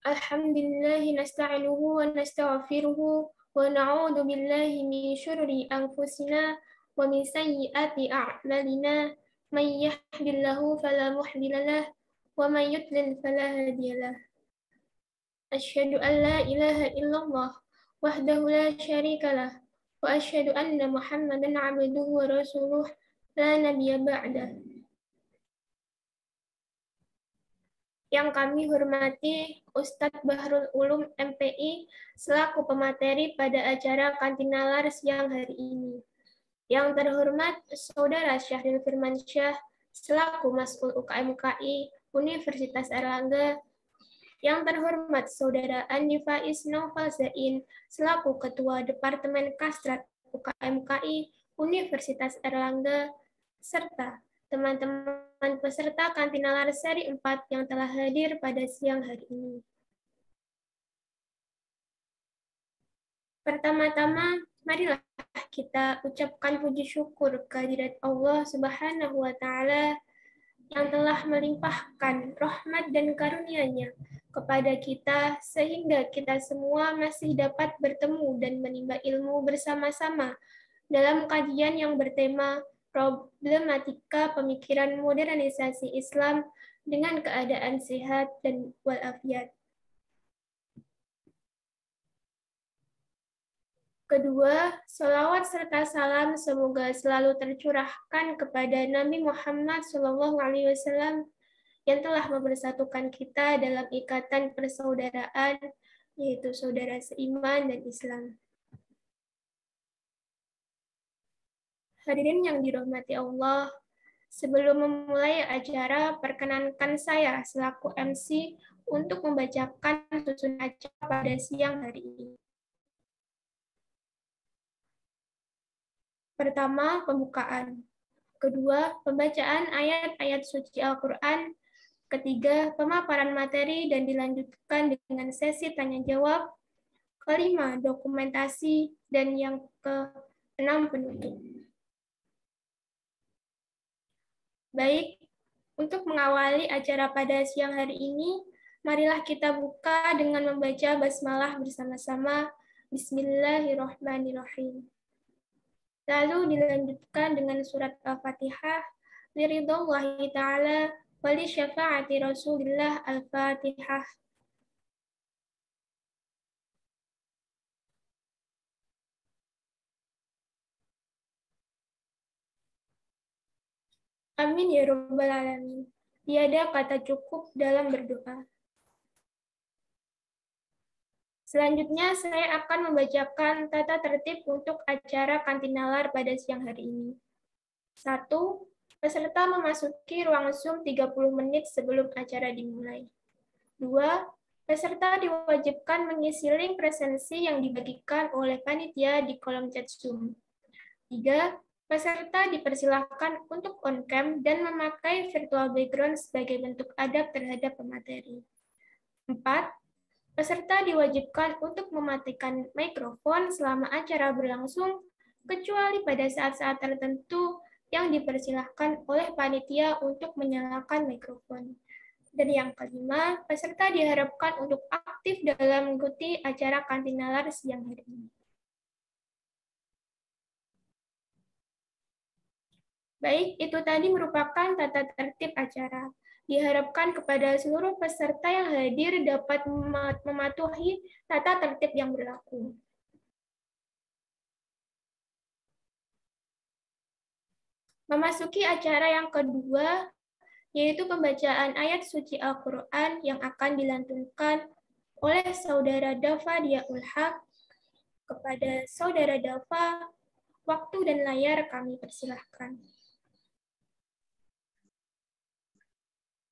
الحمد لله نستعينه ونستغفره ونعوذ بالله من شرور أنفسنا ومن سيئات أعمالنا من يهد الله فلا مضل له ومن يضلل فلا هادي له أشهد أن لا إله إلا الله وحده لا شريك له وأشهد أن محمدا عبده ورسوله لا نبي بعده yang kami hormati Ustadz Bahrul Ulum MPI selaku pemateri pada acara Kantinalar siang hari ini. Yang terhormat Saudara Syahril Firmansyah selaku Maskul UKMKI Universitas Erlangga. Yang terhormat Saudara Andi Faiz Novel Zain selaku Ketua Departemen Kastrat UKMKI Universitas Erlangga serta teman-teman teman-teman peserta kantinalar seri 4 yang telah hadir pada siang hari ini. Pertama-tama, marilah kita ucapkan puji syukur kehadirat Allah Subhanahu wa taala yang telah melimpahkan rahmat dan karunia-Nya kepada kita sehingga kita semua masih dapat bertemu dan menimba ilmu bersama-sama dalam kajian yang bertema problematika pemikiran modernisasi Islam dengan keadaan sehat dan walafiat. Kedua, salawat serta salam semoga selalu tercurahkan kepada Nabi Muhammad SAW yang telah mempersatukan kita dalam ikatan persaudaraan, yaitu saudara seiman dan Islam. Hadirin yang dirahmati Allah, sebelum memulai acara, perkenankan saya selaku MC untuk membacakan susun acara pada siang hari ini. Pertama, pembukaan. Kedua, pembacaan ayat-ayat suci Al-Quran. Ketiga, pemaparan materi dan dilanjutkan dengan sesi tanya-jawab. Kelima, dokumentasi. Dan yang keenam penutup. Baik, untuk mengawali acara pada siang hari ini, marilah kita buka dengan membaca basmalah bersama-sama. Bismillahirrahmanirrahim. Lalu dilanjutkan dengan surat Al-Fatihah. Liridullahi ta'ala wali syafa'ati Rasulillah Al-Fatihah. Amin ya Rabbal Alamin. Tiada kata cukup dalam berdoa. Selanjutnya, saya akan membacakan tata tertib untuk acara kantinalar pada siang hari ini. Satu, Peserta memasuki ruang Zoom 30 menit sebelum acara dimulai. Dua, Peserta diwajibkan mengisi link presensi yang dibagikan oleh panitia di kolom chat Zoom. Tiga. Peserta dipersilahkan untuk on-cam dan memakai virtual background sebagai bentuk adab terhadap pemateri. 4. Peserta diwajibkan untuk mematikan mikrofon selama acara berlangsung, kecuali pada saat-saat tertentu yang dipersilahkan oleh panitia untuk menyalakan mikrofon. Dan yang kelima, peserta diharapkan untuk aktif dalam mengikuti acara kantinalar siang hari ini. Baik, itu tadi merupakan tata tertib acara. Diharapkan kepada seluruh peserta yang hadir dapat mematuhi tata tertib yang berlaku. Memasuki acara yang kedua, yaitu pembacaan ayat suci Al-Quran yang akan dilantunkan oleh Saudara Dafa Diaul Haq. Kepada Saudara Dafa, waktu dan layar kami persilahkan.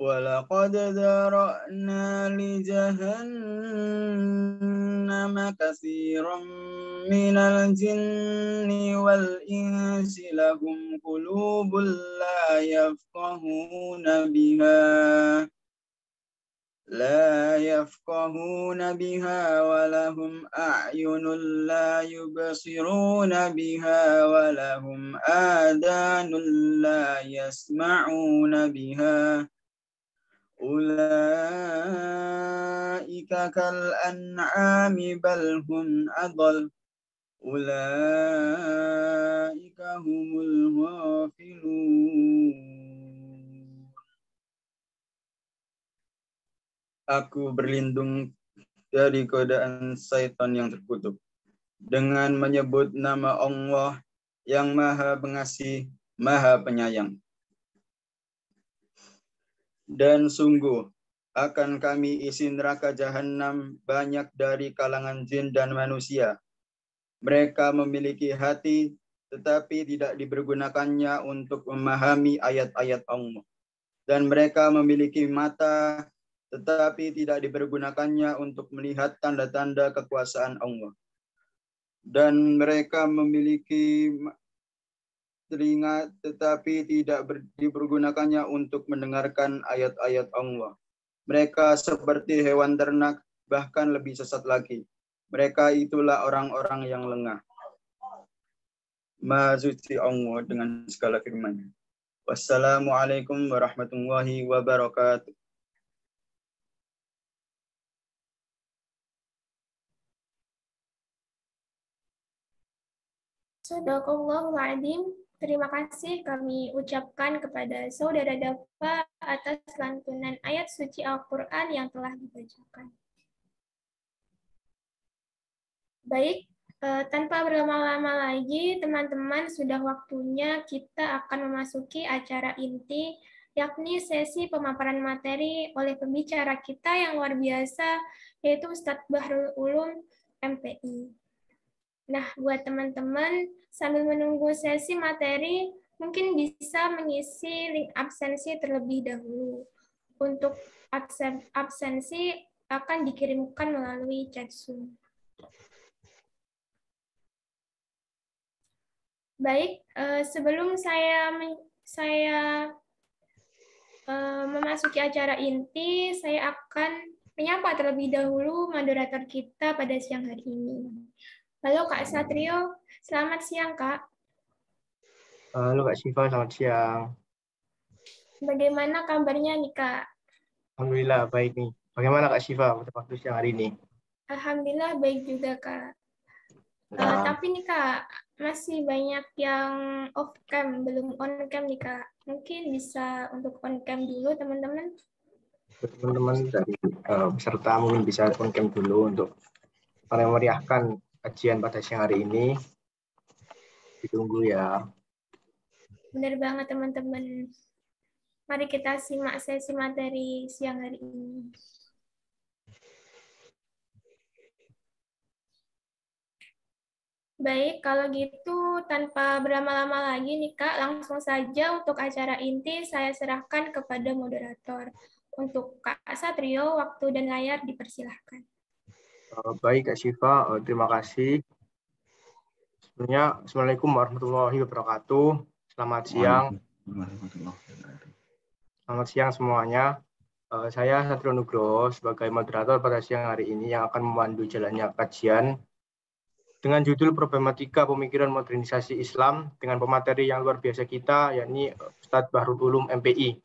ولقد ذرأنا لجهنم كثيرا من الجن والإنس لهم قلوب لا يفقهون بها لا يفقهون بها ولهم أعين لا يبصرون بها ولهم آذان لا يسمعون بها أولئك كالأنعام بل هم أضل أولئك هم الغافلون Aku berlindung dari godaan syaitan yang terkutuk. Dengan menyebut nama Allah yang maha pengasih, maha penyayang. Dan sungguh akan kami isi neraka jahanam banyak dari kalangan jin dan manusia. Mereka memiliki hati tetapi tidak dipergunakannya untuk memahami ayat-ayat Allah. Dan mereka memiliki mata tetapi tidak dipergunakannya untuk melihat tanda-tanda kekuasaan Allah. Dan mereka memiliki telinga tetapi tidak ber, dipergunakannya untuk mendengarkan ayat-ayat Allah. Mereka seperti hewan ternak, bahkan lebih sesat lagi. Mereka itulah orang-orang yang lengah. Mazuti Allah dengan segala firman Wassalamualaikum warahmatullahi wabarakatuh. Sadaqallahul Adim. Terima kasih kami ucapkan kepada Saudara Dafa atas lantunan ayat suci Al-Quran yang telah dibacakan. Baik, eh, tanpa berlama-lama lagi, teman-teman, sudah waktunya kita akan memasuki acara inti, yakni sesi pemaparan materi oleh pembicara kita yang luar biasa, yaitu Ustadz Bahrul Ulum MPI. Nah, buat teman-teman, sambil menunggu sesi materi, mungkin bisa mengisi link absensi terlebih dahulu. Untuk absen absensi akan dikirimkan melalui chat Zoom. Baik, eh, sebelum saya saya eh, memasuki acara inti, saya akan menyapa terlebih dahulu moderator kita pada siang hari ini. Halo Kak Satrio, selamat siang Kak. Halo Kak Siva, selamat siang. Bagaimana kabarnya nih Kak? Alhamdulillah baik nih. Bagaimana Kak Siva pada waktu siang hari ini? Alhamdulillah baik juga Kak. Uh, tapi nih Kak, masih banyak yang off cam, belum on cam nih Kak. Mungkin bisa untuk on cam dulu teman-teman. Teman-teman dari uh, mungkin bisa on cam dulu untuk meriahkan kajian pada siang hari ini. Ditunggu ya. Benar banget teman-teman. Mari kita simak sesi materi siang hari ini. Baik, kalau gitu tanpa berlama-lama lagi nih Kak, langsung saja untuk acara inti saya serahkan kepada moderator. Untuk Kak Satrio, waktu dan layar dipersilahkan. Eh, baik, Kak Syifa, eh, terima kasih. Sebenarnya, Assalamualaikum warahmatullahi wabarakatuh. Selamat siang. Selamat siang semuanya. Eh, saya Satrio Nugroho sebagai moderator pada siang hari ini yang akan memandu jalannya kajian dengan judul Problematika Pemikiran Modernisasi Islam dengan pemateri yang luar biasa kita, yakni Ustadz Bahrul Ulum MPI.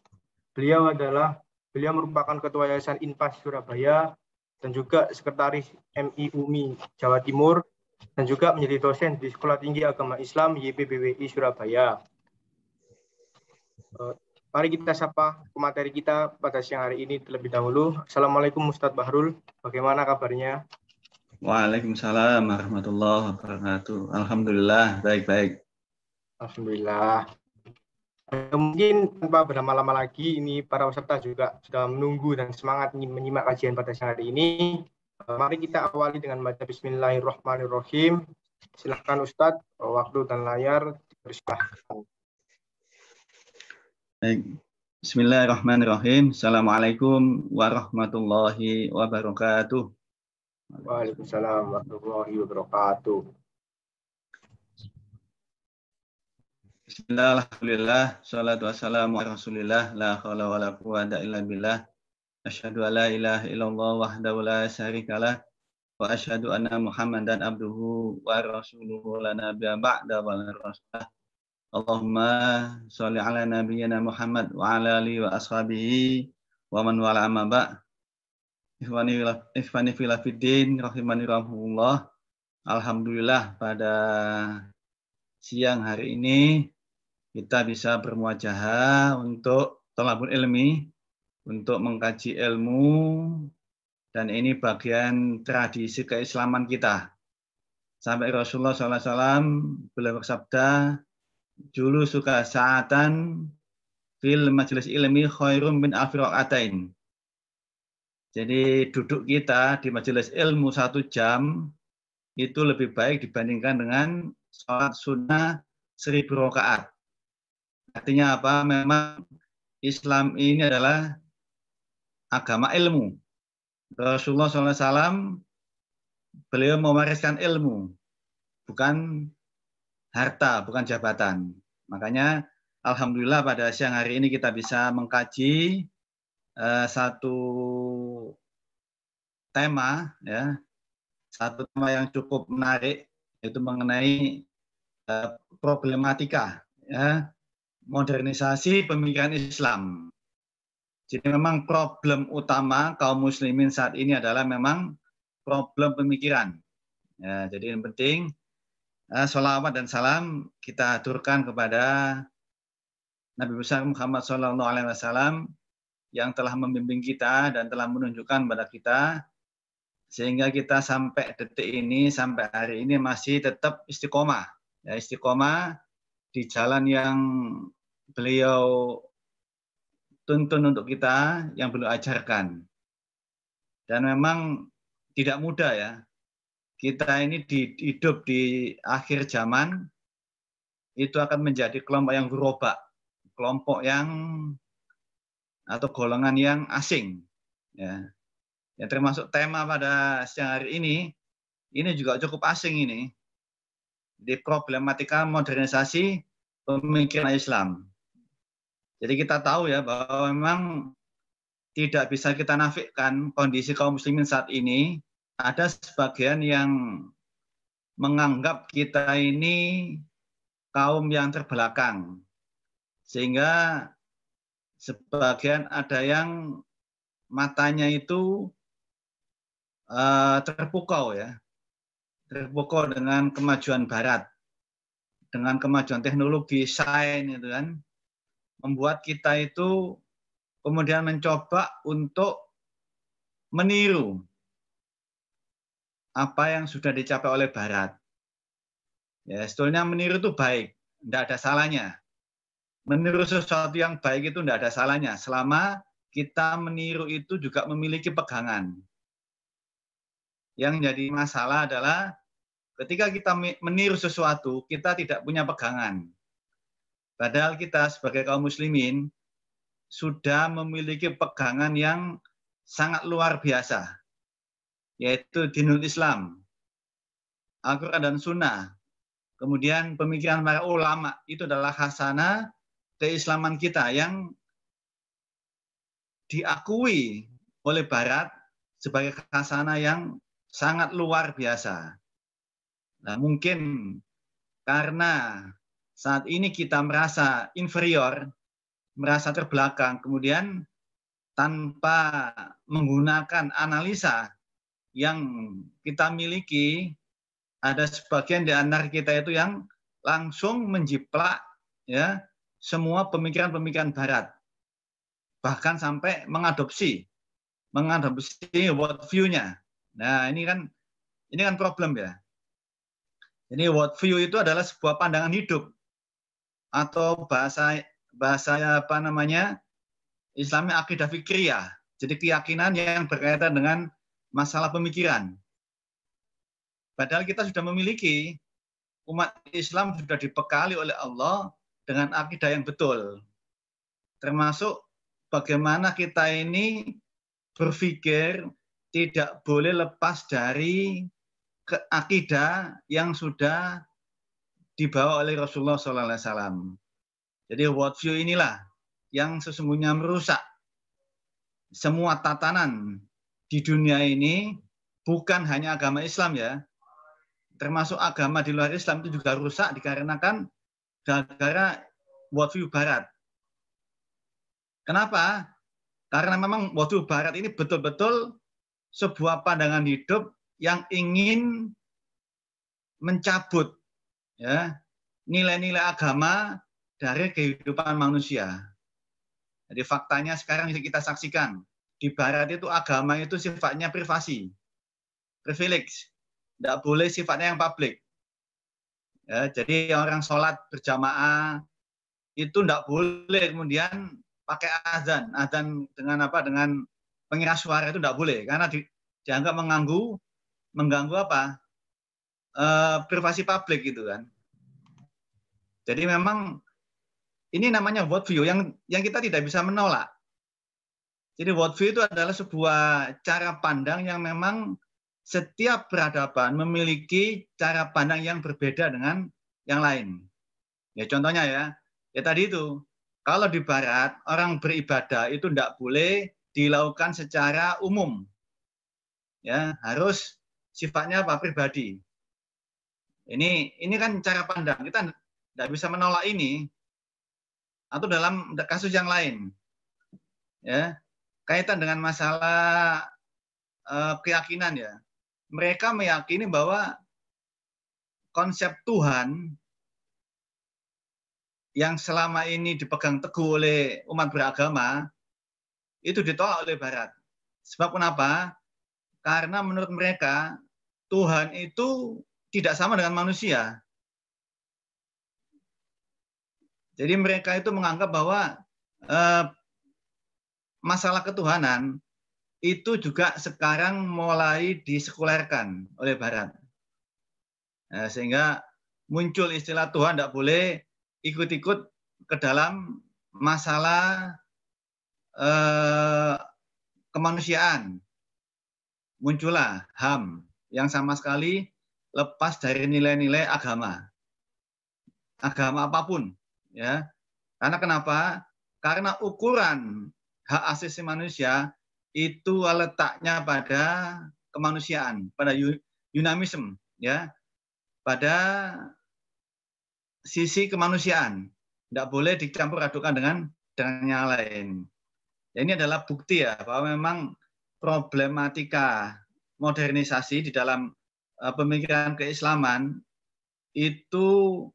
Beliau adalah Beliau merupakan Ketua Yayasan Inpas Surabaya dan juga sekretaris MI UMI Jawa Timur dan juga menjadi dosen di Sekolah Tinggi Agama Islam YPBWI Surabaya. Eh, mari kita sapa pemateri kita pada siang hari ini terlebih dahulu. Assalamualaikum Ustadz Bahrul, bagaimana kabarnya? Waalaikumsalam warahmatullahi wabarakatuh. Alhamdulillah, baik-baik. Alhamdulillah. Eh, mungkin tanpa berlama-lama lagi ini para peserta juga sudah menunggu dan semangat menyimak kajian pada siang hari ini. Eh, mari kita awali dengan baca Bismillahirrahmanirrahim. Silahkan Ustadz, waktu dan layar dipersilahkan. Baik. Bismillahirrahmanirrahim. Assalamualaikum warahmatullahi wabarakatuh. Waalaikumsalam warahmatullahi wabarakatuh. Bismillah, alhamdulillah, salatu wassalamu ala rasulillah, la haula wala quwwata illa billah. Asyhadu alla ilaha illallah wahdahu la syarikalah wa asyhadu anna Muhammadan abduhu wa rasuluhu la nabiyya ba'da wa la Allahumma sholli ala nabiyyina Muhammad wa ala alihi wa ashabihi wa man wala amma ba'. Ikhwani ikhwani fil fiddin rahimani rahimullah. Alhamdulillah pada siang hari ini kita bisa bermuajahah untuk tolabun ilmi, untuk mengkaji ilmu, dan ini bagian tradisi keislaman kita. Sampai Rasulullah SAW beliau bersabda, Julu suka saatan fil majelis ilmi khairum min afirokatain. Jadi duduk kita di majelis ilmu satu jam itu lebih baik dibandingkan dengan sholat sunnah seribu rakaat. Artinya apa? Memang Islam ini adalah agama ilmu. Rasulullah SAW beliau mewariskan ilmu, bukan harta, bukan jabatan. Makanya Alhamdulillah pada siang hari ini kita bisa mengkaji uh, satu tema ya satu tema yang cukup menarik yaitu mengenai uh, problematika ya modernisasi pemikiran Islam. Jadi memang problem utama kaum muslimin saat ini adalah memang problem pemikiran. Ya, jadi yang penting eh, sholawat dan salam kita aturkan kepada Nabi besar Muhammad SAW yang telah membimbing kita dan telah menunjukkan kepada kita sehingga kita sampai detik ini sampai hari ini masih tetap istiqomah ya istiqomah di jalan yang beliau tuntun untuk kita, yang beliau ajarkan. Dan memang tidak mudah ya. Kita ini di, hidup di akhir zaman, itu akan menjadi kelompok yang berubah, kelompok yang atau golongan yang asing. Ya. Yang termasuk tema pada siang hari ini, ini juga cukup asing ini di problematika modernisasi pemikiran Islam. Jadi kita tahu ya bahwa memang tidak bisa kita nafikan kondisi kaum muslimin saat ini ada sebagian yang menganggap kita ini kaum yang terbelakang. Sehingga sebagian ada yang matanya itu eh, terpukau ya terpukau dengan kemajuan barat dengan kemajuan teknologi sains itu kan membuat kita itu kemudian mencoba untuk meniru apa yang sudah dicapai oleh barat ya sebetulnya meniru itu baik tidak ada salahnya meniru sesuatu yang baik itu tidak ada salahnya selama kita meniru itu juga memiliki pegangan yang jadi masalah adalah Ketika kita meniru sesuatu, kita tidak punya pegangan. Padahal kita sebagai kaum muslimin sudah memiliki pegangan yang sangat luar biasa, yaitu dinul Islam, Al-Quran dan Sunnah, kemudian pemikiran para ulama, itu adalah khasana keislaman kita yang diakui oleh Barat sebagai khasana yang sangat luar biasa. Nah, mungkin karena saat ini kita merasa inferior, merasa terbelakang, kemudian tanpa menggunakan analisa yang kita miliki, ada sebagian di antara kita itu yang langsung menjiplak ya semua pemikiran-pemikiran barat. Bahkan sampai mengadopsi mengadopsi world view nya Nah, ini kan ini kan problem ya. Ini view itu adalah sebuah pandangan hidup atau bahasa bahasa apa namanya Islamnya akidah fikriyah. Jadi keyakinan yang berkaitan dengan masalah pemikiran. Padahal kita sudah memiliki umat Islam sudah dipekali oleh Allah dengan akidah yang betul. Termasuk bagaimana kita ini berpikir tidak boleh lepas dari akidah yang sudah dibawa oleh Rasulullah SAW. Jadi worldview inilah yang sesungguhnya merusak semua tatanan di dunia ini bukan hanya agama Islam ya. Termasuk agama di luar Islam itu juga rusak dikarenakan gara-gara worldview barat. Kenapa? Karena memang worldview barat ini betul-betul sebuah pandangan hidup yang ingin mencabut ya nilai-nilai agama dari kehidupan manusia. Jadi faktanya sekarang kita saksikan di barat itu agama itu sifatnya privasi, privilege, tidak boleh sifatnya yang publik. Ya, jadi orang sholat berjamaah itu tidak boleh kemudian pakai azan, azan dengan apa dengan pengeras suara itu tidak boleh karena di, dianggap mengganggu mengganggu apa e, privasi publik gitu kan. Jadi memang ini namanya worldview yang yang kita tidak bisa menolak. Jadi view itu adalah sebuah cara pandang yang memang setiap peradaban memiliki cara pandang yang berbeda dengan yang lain. Ya contohnya ya, ya tadi itu kalau di barat orang beribadah itu tidak boleh dilakukan secara umum. Ya, harus sifatnya apa pribadi. Ini ini kan cara pandang kita tidak bisa menolak ini. Atau dalam kasus yang lain, ya kaitan dengan masalah uh, keyakinan ya. Mereka meyakini bahwa konsep Tuhan yang selama ini dipegang teguh oleh umat beragama itu ditolak oleh Barat. Sebab kenapa? Karena menurut mereka Tuhan itu tidak sama dengan manusia. Jadi mereka itu menganggap bahwa eh, masalah ketuhanan itu juga sekarang mulai disekulerkan oleh Barat. Nah, sehingga muncul istilah Tuhan tidak boleh ikut-ikut ke dalam masalah eh, kemanusiaan muncullah HAM yang sama sekali lepas dari nilai-nilai agama. Agama apapun, ya. Karena kenapa? Karena ukuran hak asasi manusia itu letaknya pada kemanusiaan, pada yunamism, ya. Pada sisi kemanusiaan. Tidak boleh dicampur adukan dengan dengan yang lain. Ya, ini adalah bukti ya bahwa memang problematika modernisasi di dalam e, pemikiran keislaman itu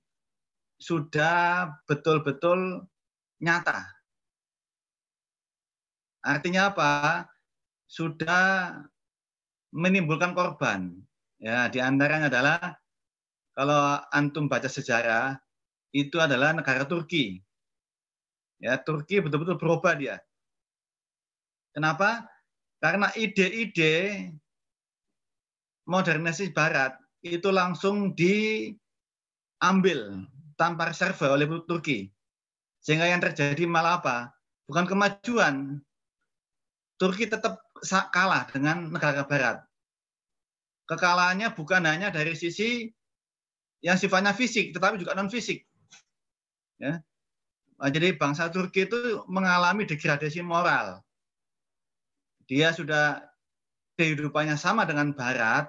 sudah betul-betul nyata. Artinya apa? Sudah menimbulkan korban. Ya, di antaranya adalah kalau antum baca sejarah itu adalah negara Turki. Ya, Turki betul-betul berubah dia. Kenapa? Karena ide-ide modernisasi Barat itu langsung diambil tanpa reserve oleh Turki. Sehingga yang terjadi malah apa? Bukan kemajuan. Turki tetap kalah dengan negara barat. Kekalahannya bukan hanya dari sisi yang sifatnya fisik, tetapi juga non-fisik. Ya. Nah, jadi bangsa Turki itu mengalami degradasi moral dia sudah kehidupannya sama dengan barat,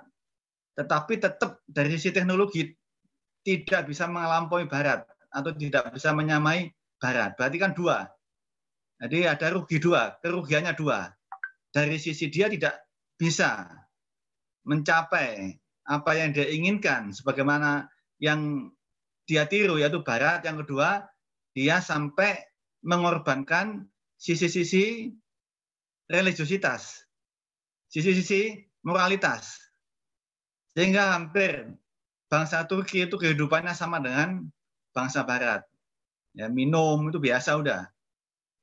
tetapi tetap dari sisi teknologi tidak bisa melampaui barat atau tidak bisa menyamai barat. Berarti kan dua. Jadi ada rugi dua, kerugiannya dua. Dari sisi dia tidak bisa mencapai apa yang dia inginkan sebagaimana yang dia tiru yaitu barat yang kedua dia sampai mengorbankan sisi-sisi religiositas, sisi-sisi moralitas. Sehingga hampir bangsa Turki itu kehidupannya sama dengan bangsa Barat. Ya, minum itu biasa udah.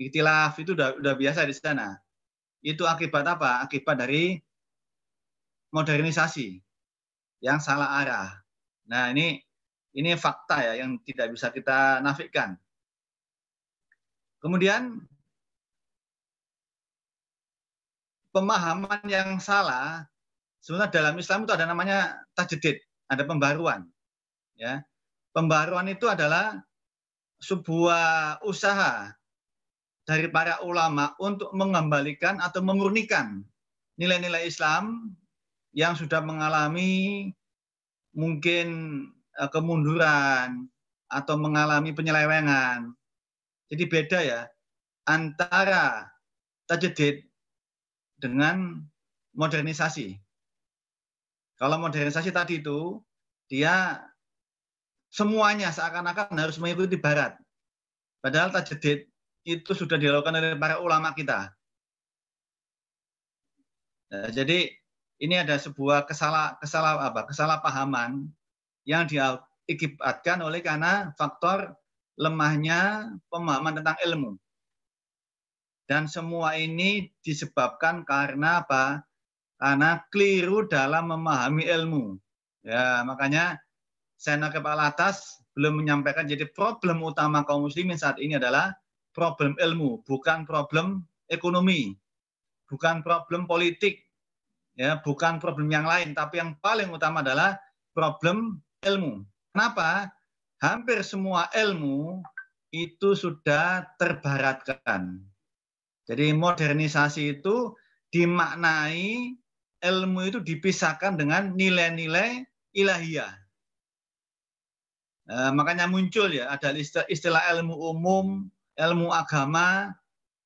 Iktilaf itu udah, udah biasa di sana. Itu akibat apa? Akibat dari modernisasi yang salah arah. Nah, ini ini fakta ya yang tidak bisa kita nafikan. Kemudian pemahaman yang salah sebenarnya dalam Islam itu ada namanya tajdid, ada pembaruan. Ya. Pembaruan itu adalah sebuah usaha dari para ulama untuk mengembalikan atau memurnikan nilai-nilai Islam yang sudah mengalami mungkin eh, kemunduran atau mengalami penyelewengan. Jadi beda ya antara tajdid dengan modernisasi. Kalau modernisasi tadi itu, dia semuanya seakan-akan harus mengikuti Barat. Padahal tajedid itu sudah dilakukan oleh para ulama kita. Nah, jadi ini ada sebuah kesalah kesalah apa kesalahpahaman yang diakibatkan oleh karena faktor lemahnya pemahaman tentang ilmu. Dan semua ini disebabkan karena apa? Karena keliru dalam memahami ilmu. Ya, makanya Sena Kepala Atas belum menyampaikan, jadi problem utama kaum muslimin saat ini adalah problem ilmu, bukan problem ekonomi, bukan problem politik, ya bukan problem yang lain, tapi yang paling utama adalah problem ilmu. Kenapa? Hampir semua ilmu itu sudah terbaratkan jadi modernisasi itu dimaknai ilmu itu dipisahkan dengan nilai-nilai ilahiyah. E, makanya muncul ya ada istilah, istilah ilmu umum, ilmu agama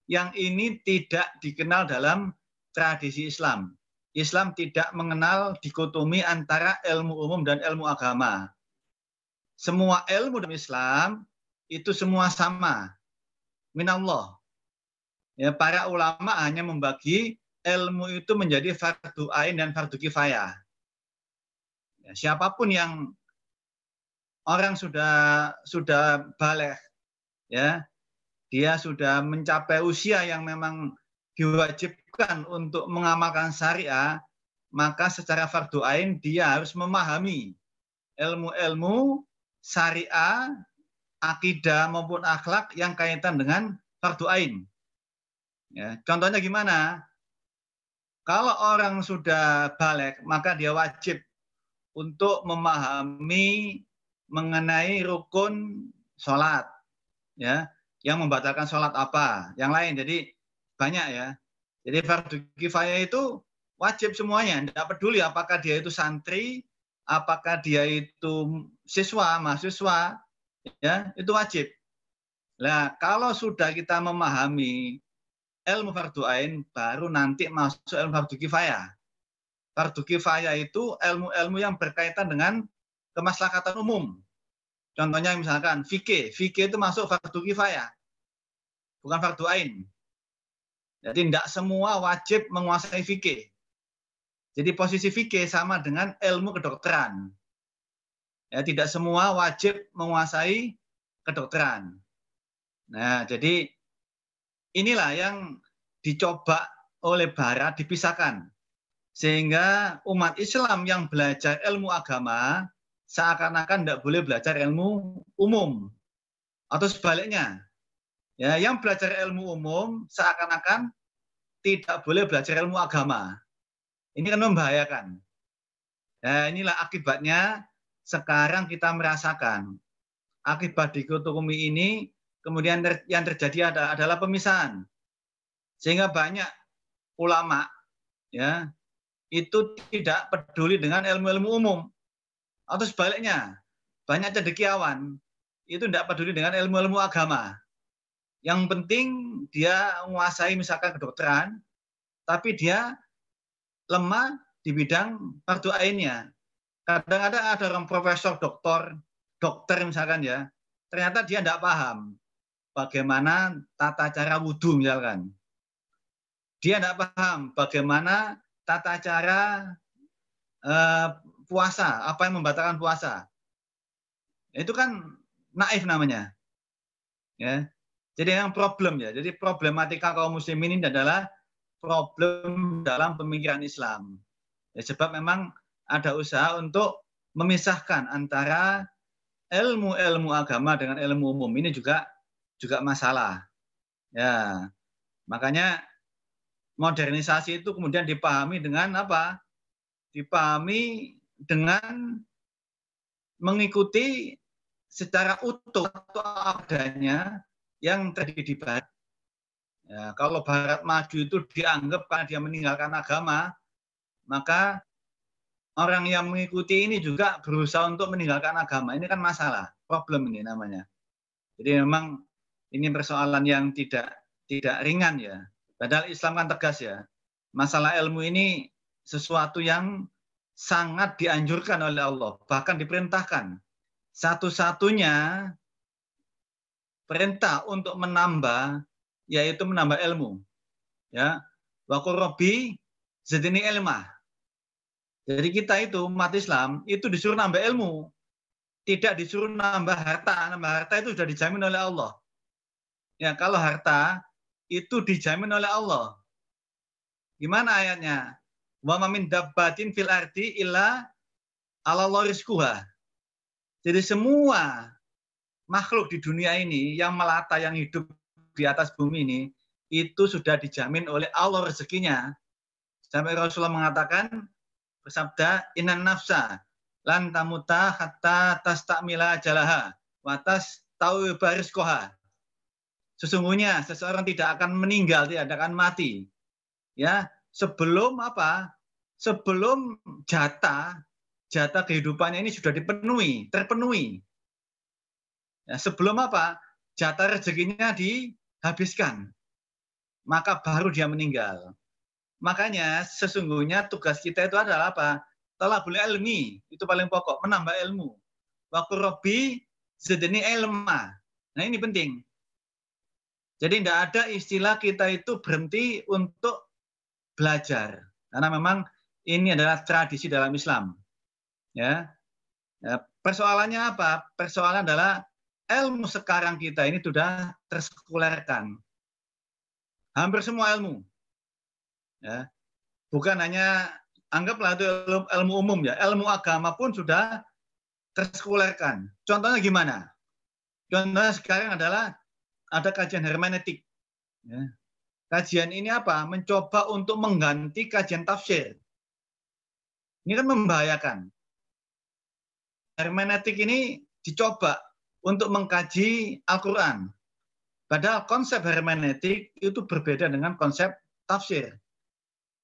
yang ini tidak dikenal dalam tradisi Islam. Islam tidak mengenal dikotomi antara ilmu umum dan ilmu agama. Semua ilmu dalam Islam itu semua sama. Minallah ya, para ulama hanya membagi ilmu itu menjadi fardu ain dan fardu kifayah. Ya, siapapun yang orang sudah sudah balik, ya, dia sudah mencapai usia yang memang diwajibkan untuk mengamalkan syariah, maka secara fardu ain dia harus memahami ilmu-ilmu syariah, akidah maupun akhlak yang kaitan dengan fardu ain. Ya, contohnya gimana? Kalau orang sudah balik, maka dia wajib untuk memahami mengenai rukun sholat, ya, yang membatalkan sholat apa, yang lain. Jadi banyak ya. Jadi fardu kifayah itu wajib semuanya. Tidak peduli apakah dia itu santri, apakah dia itu siswa, mahasiswa, ya, itu wajib. Nah, kalau sudah kita memahami ilmu fardu ain baru nanti masuk ilmu fardu kifayah. Fardu kifayah itu ilmu-ilmu yang berkaitan dengan kemaslahatan umum. Contohnya misalkan fikih, fikih itu masuk fardu kifayah. Bukan fardu ain. Jadi tidak semua wajib menguasai fikih. Jadi posisi fikih sama dengan ilmu kedokteran. Ya, tidak semua wajib menguasai kedokteran. Nah, jadi inilah yang dicoba oleh Barat dipisahkan. Sehingga umat Islam yang belajar ilmu agama seakan-akan tidak boleh belajar ilmu umum. Atau sebaliknya. Ya, yang belajar ilmu umum seakan-akan tidak boleh belajar ilmu agama. Ini kan membahayakan. Ya, inilah akibatnya sekarang kita merasakan. Akibat dikotomi ini Kemudian ter, yang terjadi ada, adalah pemisahan. Sehingga banyak ulama ya itu tidak peduli dengan ilmu-ilmu umum. Atau sebaliknya, banyak cendekiawan itu tidak peduli dengan ilmu-ilmu agama. Yang penting dia menguasai misalkan kedokteran, tapi dia lemah di bidang fardu ainnya. Kadang-kadang ada orang profesor, doktor, dokter misalkan ya, ternyata dia tidak paham bagaimana tata cara wudhu misalkan. Dia tidak paham bagaimana tata cara eh, puasa, apa yang membatalkan puasa. Itu kan naif namanya. Ya. Jadi yang problem ya. Jadi problematika kaum muslimin ini adalah problem dalam pemikiran Islam. Ya, sebab memang ada usaha untuk memisahkan antara ilmu-ilmu agama dengan ilmu umum. Ini juga juga masalah. Ya, makanya modernisasi itu kemudian dipahami dengan apa? Dipahami dengan mengikuti secara utuh atau adanya yang terjadi di Barat. Ya, kalau Barat maju itu dianggap karena dia meninggalkan agama, maka orang yang mengikuti ini juga berusaha untuk meninggalkan agama. Ini kan masalah, problem ini namanya. Jadi memang ini persoalan yang tidak tidak ringan ya. Padahal Islam kan tegas ya. Masalah ilmu ini sesuatu yang sangat dianjurkan oleh Allah, bahkan diperintahkan. Satu-satunya perintah untuk menambah yaitu menambah ilmu. Ya. Wa Robi zidni ilma. Jadi kita itu umat Islam itu disuruh nambah ilmu, tidak disuruh nambah harta. Nambah harta itu sudah dijamin oleh Allah. Ya, kalau harta itu dijamin oleh Allah. Gimana ayatnya? Wa mamin dabbatin fil ardi illa Allah Jadi semua makhluk di dunia ini yang melata yang hidup di atas bumi ini itu sudah dijamin oleh Allah rezekinya. Sampai Rasulullah mengatakan bersabda inan nafsa lan tamuta hatta takmila jalaha watas koha. Sesungguhnya seseorang tidak akan meninggal, tidak akan mati. Ya, sebelum apa? Sebelum jata jata kehidupannya ini sudah dipenuhi, terpenuhi. Ya, sebelum apa? jata rezekinya dihabiskan. Maka baru dia meninggal. Makanya sesungguhnya tugas kita itu adalah apa? Telah boleh ilmi, itu paling pokok, menambah ilmu. Waktu Robi sedini ilma. Nah ini penting. Jadi tidak ada istilah kita itu berhenti untuk belajar. Karena memang ini adalah tradisi dalam Islam. Ya. ya. Persoalannya apa? Persoalan adalah ilmu sekarang kita ini sudah tersekulerkan. Hampir semua ilmu. Ya. Bukan hanya anggaplah itu ilmu, ilmu umum ya, ilmu agama pun sudah tersekulerkan. Contohnya gimana? Contohnya sekarang adalah ada kajian hermeneutik. Ya. Kajian ini apa? Mencoba untuk mengganti kajian tafsir. Ini kan membahayakan. Hermeneutik ini dicoba untuk mengkaji Al-Quran. Padahal konsep hermeneutik itu berbeda dengan konsep tafsir.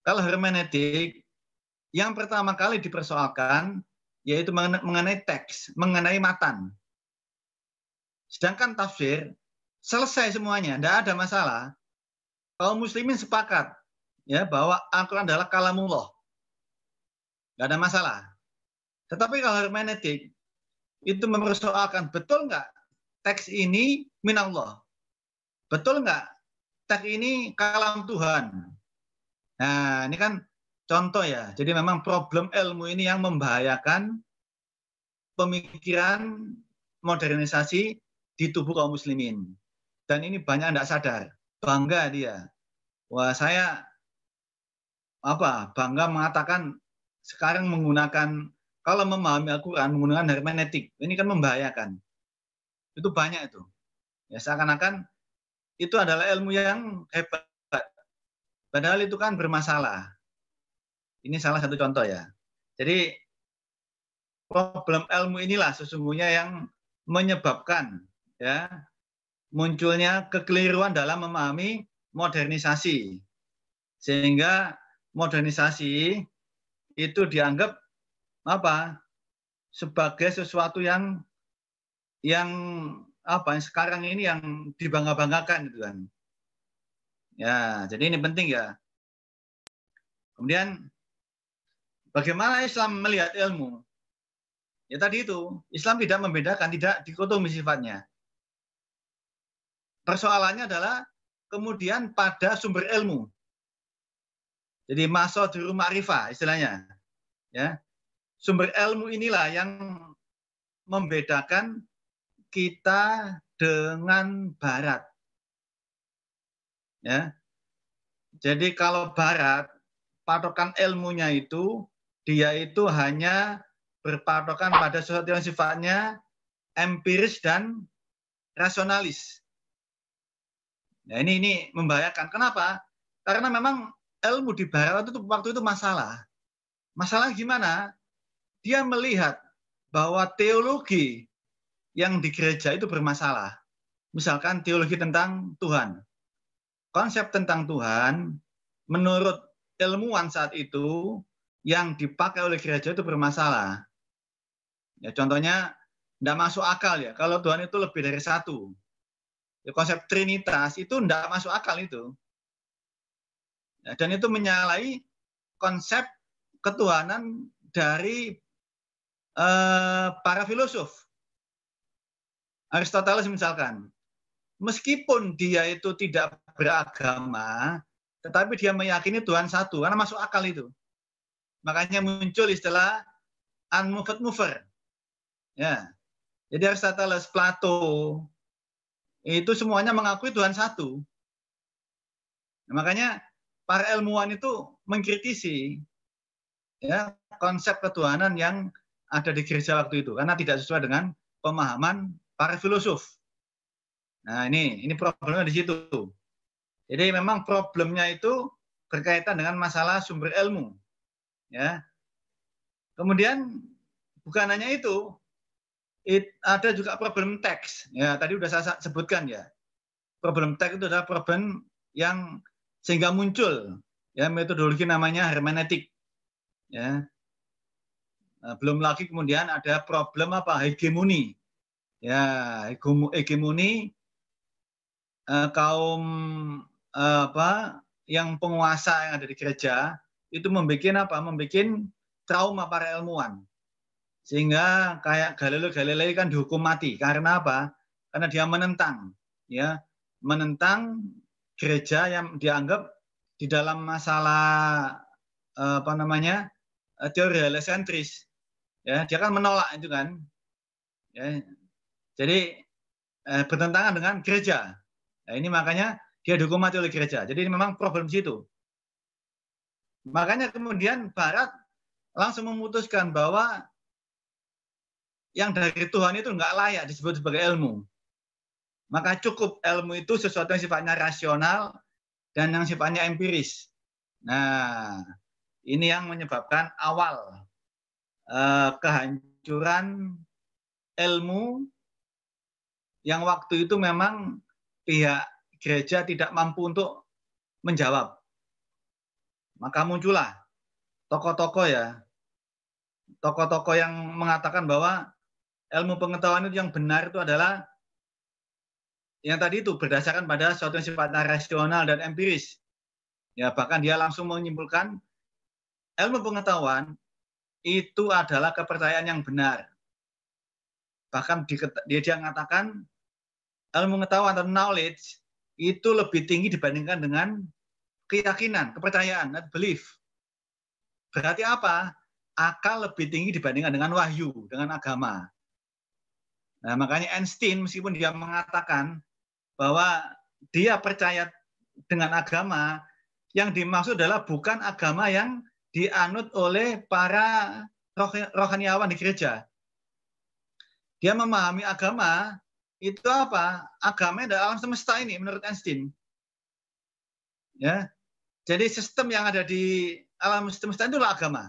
Kalau hermeneutik, yang pertama kali dipersoalkan yaitu mengenai teks, mengenai matan. Sedangkan tafsir selesai semuanya, tidak ada masalah. Kalau muslimin sepakat ya bahwa Al-Quran adalah kalamullah. Tidak ada masalah. Tetapi kalau hermeneutik itu mempersoalkan betul nggak teks ini minallah. Betul nggak teks ini kalam Tuhan. Nah, ini kan contoh ya. Jadi memang problem ilmu ini yang membahayakan pemikiran modernisasi di tubuh kaum muslimin dan ini banyak tidak sadar bangga dia wah saya apa bangga mengatakan sekarang menggunakan kalau memahami Al-Quran menggunakan hermeneutik ini kan membahayakan itu banyak itu ya seakan-akan itu adalah ilmu yang hebat padahal itu kan bermasalah ini salah satu contoh ya jadi problem ilmu inilah sesungguhnya yang menyebabkan ya munculnya kekeliruan dalam memahami modernisasi. Sehingga modernisasi itu dianggap apa? sebagai sesuatu yang yang apa yang sekarang ini yang dibangga-banggakan gitu kan. Ya, jadi ini penting ya. Kemudian bagaimana Islam melihat ilmu? Ya tadi itu, Islam tidak membedakan, tidak dikotomi sifatnya persoalannya adalah kemudian pada sumber ilmu. Jadi masuk di rumah Arifah istilahnya. Ya. Sumber ilmu inilah yang membedakan kita dengan barat. Ya. Jadi kalau barat patokan ilmunya itu dia itu hanya berpatokan pada sesuatu yang sifatnya empiris dan rasionalis. Nah, ini ini membahayakan. Kenapa? Karena memang ilmu di barat itu waktu itu masalah. Masalah gimana? Dia melihat bahwa teologi yang di gereja itu bermasalah. Misalkan teologi tentang Tuhan. Konsep tentang Tuhan menurut ilmuwan saat itu yang dipakai oleh gereja itu bermasalah. Ya, contohnya tidak masuk akal ya kalau Tuhan itu lebih dari satu. Ya, konsep trinitas itu tidak masuk akal itu. Ya, dan itu menyalahi konsep ketuhanan dari eh, para filosof. Aristoteles misalkan, meskipun dia itu tidak beragama, tetapi dia meyakini Tuhan satu, karena masuk akal itu. Makanya muncul istilah unmoved mover. Ya. Jadi Aristoteles, Plato, itu semuanya mengakui Tuhan satu. Nah, makanya para ilmuwan itu mengkritisi ya konsep ketuhanan yang ada di gereja waktu itu karena tidak sesuai dengan pemahaman para filosof. Nah, ini ini problemnya di situ. Jadi memang problemnya itu berkaitan dengan masalah sumber ilmu. Ya. Kemudian bukan hanya itu, It, ada juga problem teks. Ya, tadi sudah saya sebutkan ya. Problem teks itu adalah problem yang sehingga muncul ya metodologi namanya hermeneutik. Ya. Nah, belum lagi kemudian ada problem apa hegemoni. Ya, hegemoni eh, kaum eh, apa yang penguasa yang ada di gereja itu membuat apa? Membuat trauma para ilmuwan. Sehingga kayak Galileo Galilei kan dihukum mati. Karena apa? Karena dia menentang, ya, menentang gereja yang dianggap di dalam masalah eh, apa namanya eh, teori heliocentris ya dia kan menolak itu kan ya jadi eh, bertentangan dengan gereja nah, ini makanya dia dihukum mati oleh gereja jadi ini memang problem situ makanya kemudian Barat langsung memutuskan bahwa yang dari Tuhan itu nggak layak disebut sebagai ilmu. Maka cukup ilmu itu sesuatu yang sifatnya rasional dan yang sifatnya empiris. Nah, ini yang menyebabkan awal eh, kehancuran ilmu yang waktu itu memang pihak gereja tidak mampu untuk menjawab. Maka muncullah tokoh-tokoh ya, tokoh-tokoh yang mengatakan bahwa ilmu pengetahuan itu yang benar itu adalah yang tadi itu berdasarkan pada suatu yang sifatnya rasional dan empiris. Ya, bahkan dia langsung menyimpulkan ilmu pengetahuan itu adalah kepercayaan yang benar. Bahkan dia dia mengatakan ilmu pengetahuan atau knowledge itu lebih tinggi dibandingkan dengan keyakinan, kepercayaan, not belief. Berarti apa? Akal lebih tinggi dibandingkan dengan wahyu, dengan agama. Nah, makanya Einstein meskipun dia mengatakan bahwa dia percaya dengan agama yang dimaksud adalah bukan agama yang dianut oleh para rohaniawan di gereja. Dia memahami agama itu apa? Agama adalah alam semesta ini menurut Einstein. Ya. Jadi sistem yang ada di alam semesta itu adalah agama.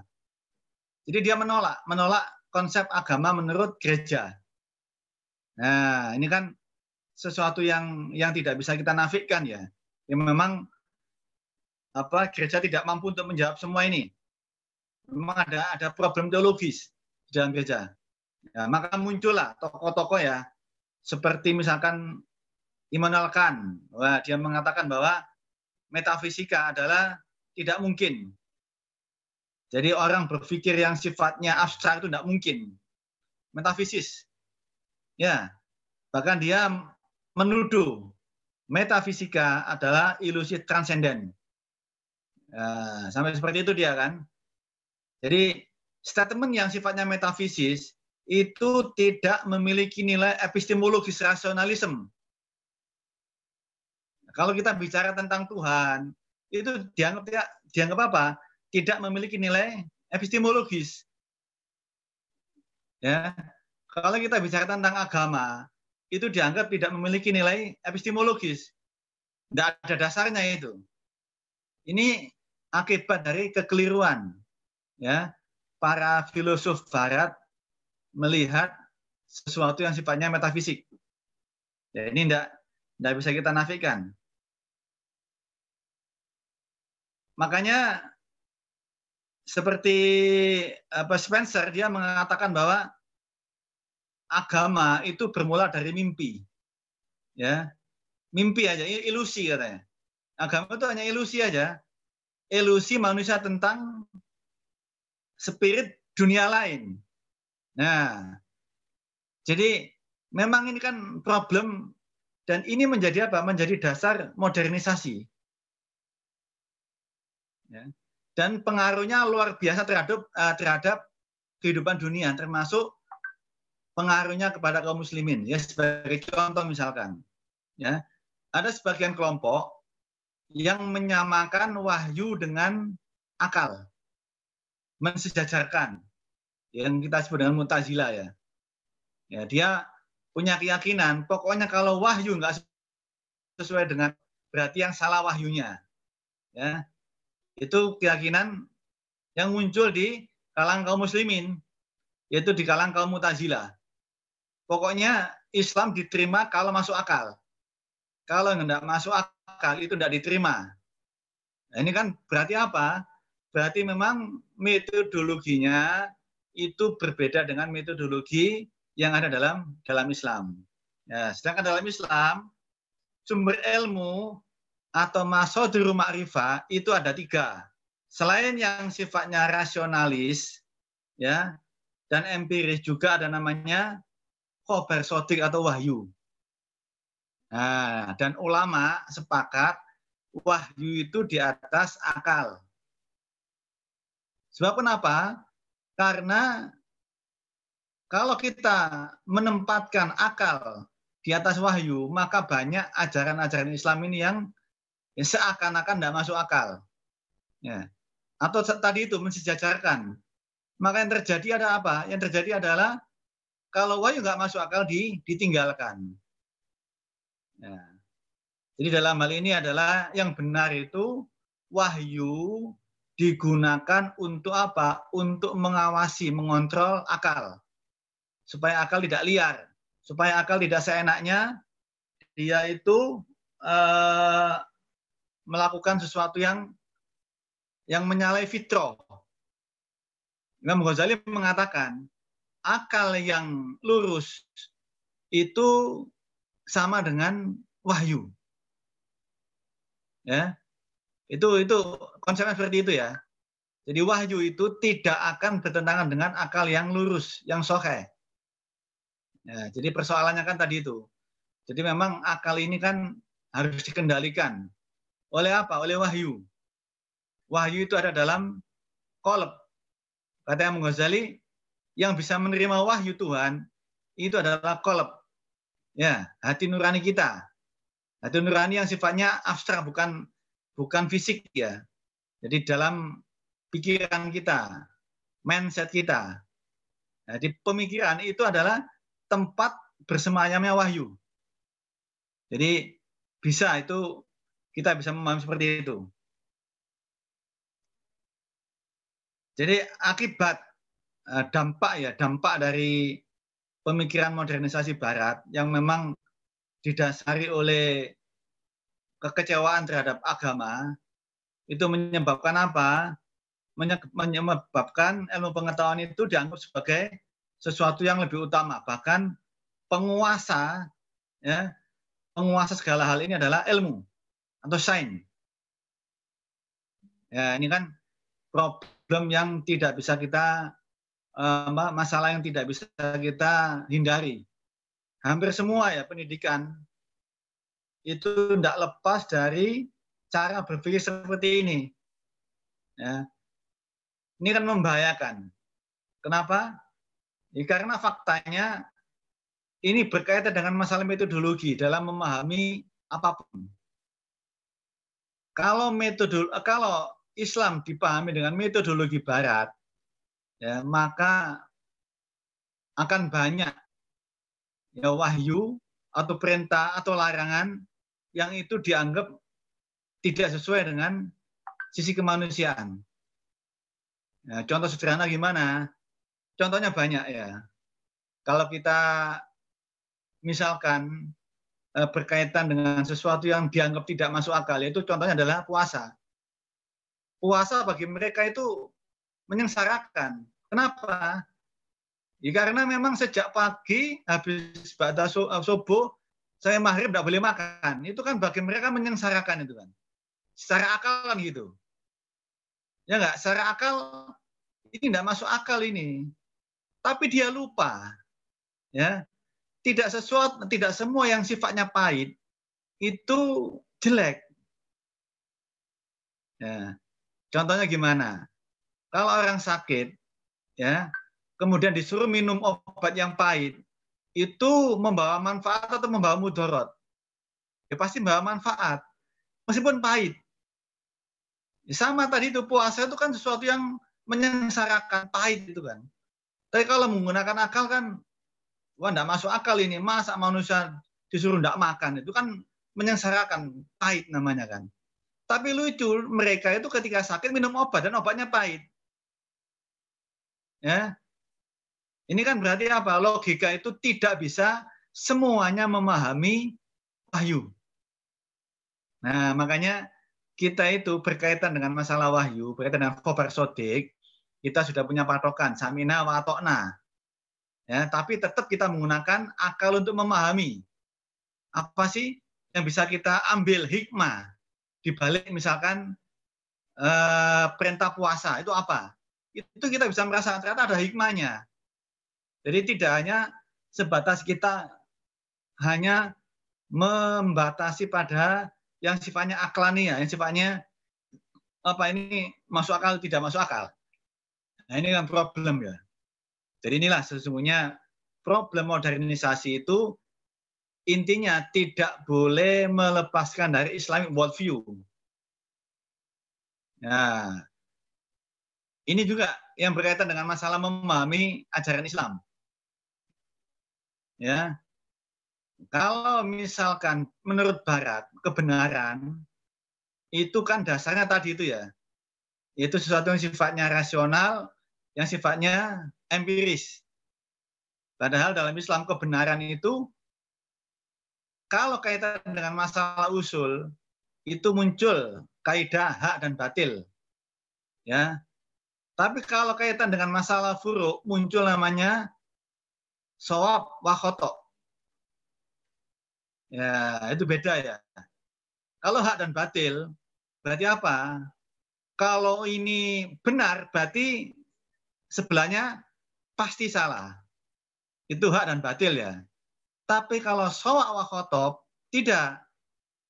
Jadi dia menolak, menolak konsep agama menurut gereja. Nah, ini kan sesuatu yang yang tidak bisa kita nafikan ya. Yang memang apa gereja tidak mampu untuk menjawab semua ini. Memang ada ada problem teologis di dalam gereja. Ya, maka muncullah tokoh-tokoh ya seperti misalkan Immanuel Kant. Wah, dia mengatakan bahwa metafisika adalah tidak mungkin. Jadi orang berpikir yang sifatnya abstrak itu tidak mungkin. Metafisis. Ya, bahkan dia menuduh metafisika adalah ilusi transenden. ya, sampai seperti itu dia kan. Jadi statement yang sifatnya metafisis itu tidak memiliki nilai epistemologis rasionalisme. Kalau kita bicara tentang Tuhan, itu dianggap tidak dianggap apa? Tidak memiliki nilai epistemologis. Ya, kalau kita bicara tentang agama, itu dianggap tidak memiliki nilai epistemologis. Tidak ada dasarnya itu. Ini akibat dari kekeliruan. Ya, para filosof barat melihat sesuatu yang sifatnya metafisik. Ya, ini tidak tidak bisa kita nafikan. Makanya seperti apa eh, Spencer dia mengatakan bahwa agama itu bermula dari mimpi. Ya. Mimpi aja, ilusi katanya. Agama itu hanya ilusi aja. Ilusi manusia tentang spirit dunia lain. Nah, jadi memang ini kan problem dan ini menjadi apa? Menjadi dasar modernisasi. Ya. Dan pengaruhnya luar biasa terhadap eh, terhadap kehidupan dunia, termasuk pengaruhnya kepada kaum muslimin ya sebagai contoh misalkan ya ada sebagian kelompok yang menyamakan wahyu dengan akal mensejajarkan ya, yang kita sebut dengan mutazila ya ya dia punya keyakinan pokoknya kalau wahyu nggak sesuai dengan berarti yang salah wahyunya ya itu keyakinan yang muncul di kalangan kaum muslimin yaitu di kalangan kaum mutazila Pokoknya Islam diterima kalau masuk akal. Kalau tidak masuk akal itu tidak diterima. Nah, ini kan berarti apa? Berarti memang metodologinya itu berbeda dengan metodologi yang ada dalam dalam Islam. Ya, sedangkan dalam Islam sumber ilmu atau di masuk rumah rifah itu ada tiga. Selain yang sifatnya rasionalis, ya, dan empiris juga ada namanya khobar sodik atau wahyu. Nah, dan ulama sepakat wahyu itu di atas akal. Sebab kenapa? Karena kalau kita menempatkan akal di atas wahyu, maka banyak ajaran-ajaran Islam ini yang ya, seakan-akan tidak masuk akal. Ya. Atau tadi itu mensejajarkan. Maka yang terjadi ada apa? Yang terjadi adalah kalau wahyu nggak masuk akal di, ditinggalkan. Nah, jadi dalam hal ini adalah yang benar itu wahyu digunakan untuk apa? Untuk mengawasi, mengontrol akal. Supaya akal tidak liar, supaya akal tidak seenaknya dia itu eh, melakukan sesuatu yang yang menyalahi fitro. Imam Ghazali mengatakan akal yang lurus itu sama dengan wahyu. Ya. Itu itu konsepnya seperti itu ya. Jadi wahyu itu tidak akan bertentangan dengan akal yang lurus, yang sohe. Ya, jadi persoalannya kan tadi itu. Jadi memang akal ini kan harus dikendalikan. Oleh apa? Oleh wahyu. Wahyu itu ada dalam kolab. Kata yang Ghazali, yang bisa menerima wahyu Tuhan itu adalah kolab. Ya, hati nurani kita. Hati nurani yang sifatnya abstrak bukan bukan fisik ya. Jadi dalam pikiran kita, mindset kita. Jadi pemikiran itu adalah tempat bersemayamnya wahyu. Jadi bisa itu kita bisa memahami seperti itu. Jadi akibat Eh, dampak ya dampak dari pemikiran modernisasi Barat yang memang didasari oleh kekecewaan terhadap agama itu menyebabkan apa? Menyebabkan ilmu pengetahuan itu dianggap sebagai sesuatu yang lebih utama, bahkan penguasa ya, penguasa segala hal ini adalah ilmu atau sains. Ya, ini kan problem yang tidak bisa kita Eh, masalah yang tidak bisa kita hindari. Hampir semua ya pendidikan itu tidak lepas dari cara berpikir seperti ini. Ya. Ini kan membahayakan. Kenapa? Ya, karena faktanya ini berkaitan dengan masalah metodologi dalam memahami apapun. Kalau metode kalau Islam dipahami dengan metodologi Barat, ya, maka akan banyak ya wahyu atau perintah atau larangan yang itu dianggap tidak sesuai dengan sisi kemanusiaan. Ya, contoh sederhana gimana? Contohnya banyak ya. Kalau kita misalkan e, berkaitan dengan sesuatu yang dianggap tidak masuk akal, itu contohnya adalah puasa. Puasa bagi mereka itu menyengsarakan. Kenapa? Ya, karena memang sejak pagi habis batas eh, subuh saya maghrib tidak boleh makan. Itu kan bagi mereka menyengsarakan itu kan. Secara akal kan gitu. Ya enggak, secara akal ini tidak masuk akal ini. Tapi dia lupa. Ya. Tidak sesuatu tidak semua yang sifatnya pahit itu jelek. Ya. Contohnya gimana? Kalau orang sakit, ya kemudian disuruh minum obat yang pahit, itu membawa manfaat atau membawa mudorot? Ya pasti membawa manfaat, meskipun pahit. Ya, sama tadi itu puasa itu kan sesuatu yang menyengsarakan, pahit itu kan. Tapi kalau menggunakan akal kan, wah tidak masuk akal ini, masa manusia disuruh tidak makan, itu kan menyengsarakan, pahit namanya kan. Tapi lucu, mereka itu ketika sakit minum obat dan obatnya pahit. Ya. Ini kan berarti apa? Logika itu tidak bisa semuanya memahami wahyu. Nah, makanya kita itu berkaitan dengan masalah wahyu, berkaitan dengan kobar sodik, kita sudah punya patokan, samina wa Ya, tapi tetap kita menggunakan akal untuk memahami. Apa sih yang bisa kita ambil hikmah dibalik misalkan eh, perintah puasa itu apa? itu kita bisa merasakan ternyata ada hikmahnya. Jadi tidak hanya sebatas kita hanya membatasi pada yang sifatnya aklani ya, yang sifatnya apa ini masuk akal tidak masuk akal. Nah ini kan problem ya. Jadi inilah sesungguhnya problem modernisasi itu intinya tidak boleh melepaskan dari Islamic worldview. Nah, ini juga yang berkaitan dengan masalah memahami ajaran Islam. Ya. Kalau misalkan menurut barat kebenaran itu kan dasarnya tadi itu ya. Itu sesuatu yang sifatnya rasional, yang sifatnya empiris. Padahal dalam Islam kebenaran itu kalau kaitan dengan masalah usul itu muncul kaidah hak dan batil. Ya, tapi kalau kaitan dengan masalah furu, muncul namanya soab wahoto. Ya, itu beda ya. Kalau hak dan batil, berarti apa? Kalau ini benar, berarti sebelahnya pasti salah. Itu hak dan batil ya. Tapi kalau soak wahotob, tidak.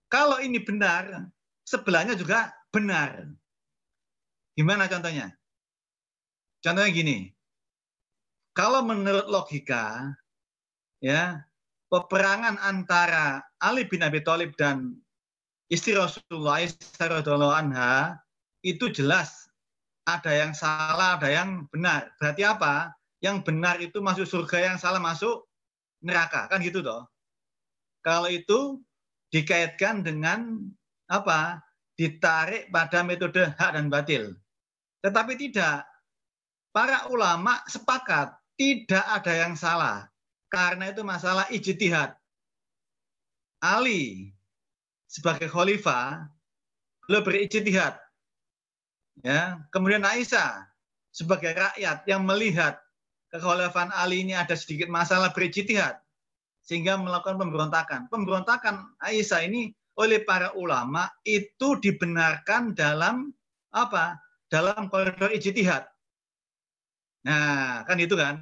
Kalau ini benar, sebelahnya juga benar. Gimana contohnya? Contohnya gini, kalau menurut logika, ya peperangan antara Ali bin Abi Thalib dan istri Rasulullah Sallallahu anha itu jelas ada yang salah, ada yang benar. Berarti apa? Yang benar itu masuk surga, yang salah masuk neraka, kan gitu toh. Kalau itu dikaitkan dengan apa? Ditarik pada metode hak dan batil. Tetapi tidak para ulama sepakat tidak ada yang salah karena itu masalah ijtihad. Ali sebagai khalifah beliau berijtihad. Ya, kemudian Aisyah sebagai rakyat yang melihat kekhalifahan Ali ini ada sedikit masalah berijtihad sehingga melakukan pemberontakan. Pemberontakan Aisyah ini oleh para ulama itu dibenarkan dalam apa? Dalam koridor ijtihad. Nah, kan itu kan.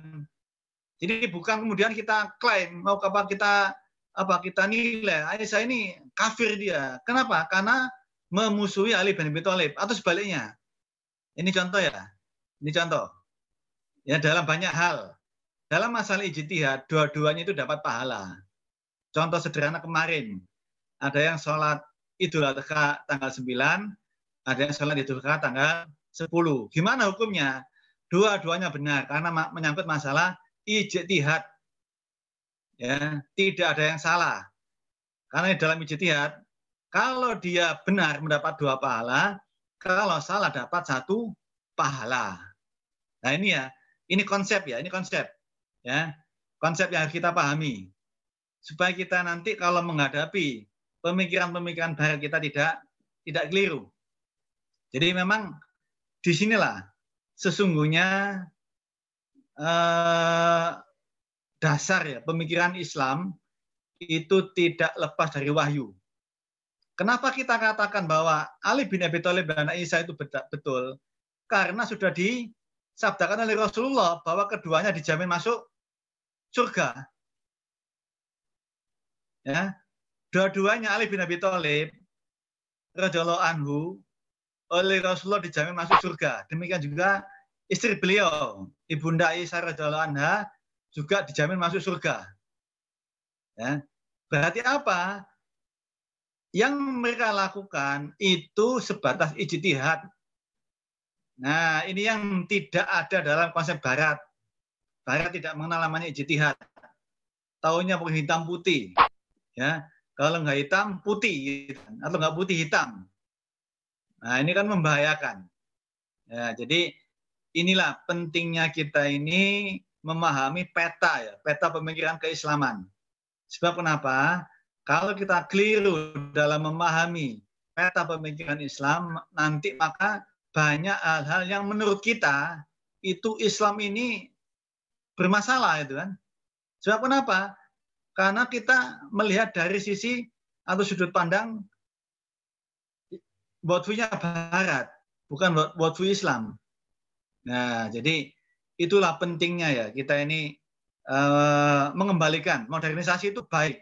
Jadi bukan kemudian kita klaim mau apa kita apa kita nilai Aisyah ini kafir dia. Kenapa? Karena memusuhi Ali bin Abi Thalib atau sebaliknya. Ini contoh ya. Ini contoh. Ya dalam banyak hal. Dalam masalah ijtihad, dua-duanya itu dapat pahala. Contoh sederhana kemarin. Ada yang sholat Idul Adha tanggal 9, ada yang sholat Idul Adha tanggal 10. Gimana hukumnya? Dua-duanya benar karena menyangkut masalah ijtihad. Ya, tidak ada yang salah. Karena dalam ijtihad, kalau dia benar mendapat dua pahala, kalau salah dapat satu pahala. Nah ini ya, ini konsep ya, ini konsep. Ya, konsep yang kita pahami. Supaya kita nanti kalau menghadapi pemikiran-pemikiran barat kita tidak tidak keliru. Jadi memang di sinilah sesungguhnya eh, dasar ya pemikiran Islam itu tidak lepas dari wahyu. Kenapa kita katakan bahwa Ali bin Abi Thalib dan Isa itu betul? Karena sudah disabdakan oleh Rasulullah bahwa keduanya dijamin masuk surga. Ya, dua-duanya Ali bin Abi Thalib radhiyallahu anhu oleh Rasulullah dijamin masuk surga. Demikian juga istri beliau, Ibunda Aisyah radhiyallahu anha juga dijamin masuk surga. Ya. Berarti apa? Yang mereka lakukan itu sebatas ijtihad. Nah, ini yang tidak ada dalam konsep barat. Barat tidak mengenal namanya ijtihad. Taunya hitam putih. Ya, kalau enggak hitam putih gitu kan. atau enggak putih hitam Nah, ini kan membahayakan. Ya, jadi inilah pentingnya kita ini memahami peta ya, peta pemikiran keislaman. Sebab kenapa? Kalau kita keliru dalam memahami peta pemikiran Islam, nanti maka banyak hal-hal yang menurut kita itu Islam ini bermasalah itu kan. Sebab kenapa? Karena kita melihat dari sisi atau sudut pandang Buat Botwinya Barat, bukan buat Botwi Islam. Nah, jadi itulah pentingnya ya kita ini uh, mengembalikan modernisasi itu baik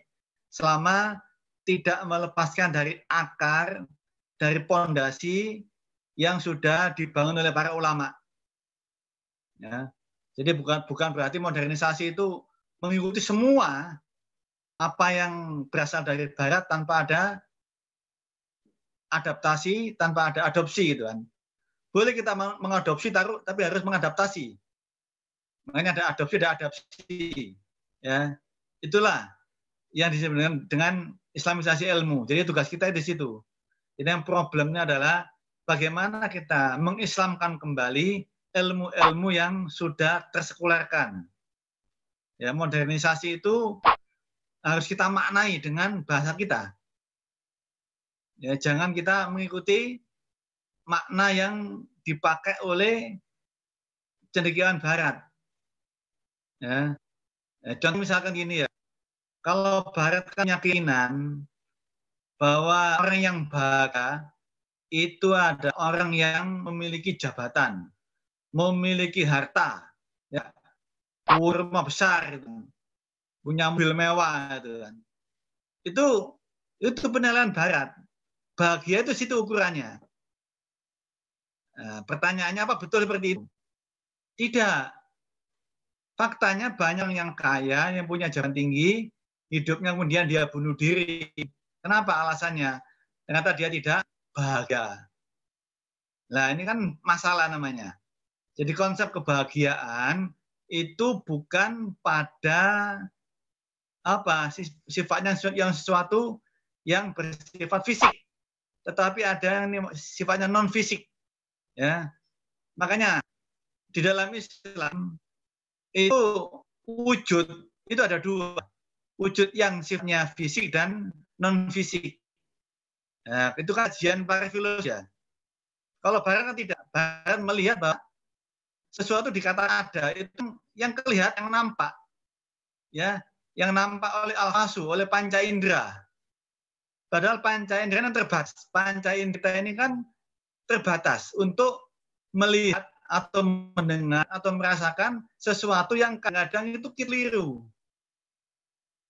selama tidak melepaskan dari akar, dari pondasi yang sudah dibangun oleh para ulama. Ya. Jadi bukan bukan berarti modernisasi itu mengikuti semua apa yang berasal dari barat tanpa ada adaptasi tanpa ada adopsi gitu kan. Boleh kita mengadopsi taruh tapi harus mengadaptasi. Makanya ada adopsi ada adaptasi. Ya. Itulah yang disebut dengan, dengan islamisasi ilmu. Jadi tugas kita di situ. Jadi yang problemnya adalah bagaimana kita mengislamkan kembali ilmu-ilmu yang sudah tersekularkan. Ya, modernisasi itu harus kita maknai dengan bahasa kita. Ya, jangan kita mengikuti makna yang dipakai oleh cendekiawan barat. Ya. ya. Contoh misalkan gini ya, kalau barat kan keyakinan bahwa orang yang bahagia itu ada orang yang memiliki jabatan, memiliki harta, ya, rumah besar, gitu. Kan. punya mobil mewah, gitu kan. Itu itu penilaian barat bahagia itu situ ukurannya. Nah, pertanyaannya apa betul seperti itu? Tidak. Faktanya banyak yang kaya, yang punya jalan tinggi, hidupnya kemudian dia bunuh diri. Kenapa alasannya? Ternyata dia tidak bahagia. Nah ini kan masalah namanya. Jadi konsep kebahagiaan itu bukan pada apa sifatnya yang sesuatu yang bersifat fisik tetapi ada yang sifatnya non fisik. Ya. Makanya di dalam Islam itu wujud itu ada dua. Wujud yang sifatnya fisik dan non fisik. Nah, ya, itu kajian para filosof ya. Kalau barang tidak, barang melihat bahwa sesuatu dikata ada itu yang kelihatan, yang nampak, ya, yang nampak oleh al oleh panca indera. Padahal panca indera kan terbatas. Panca indera ini kan terbatas untuk melihat atau mendengar atau merasakan sesuatu yang kadang-kadang itu keliru.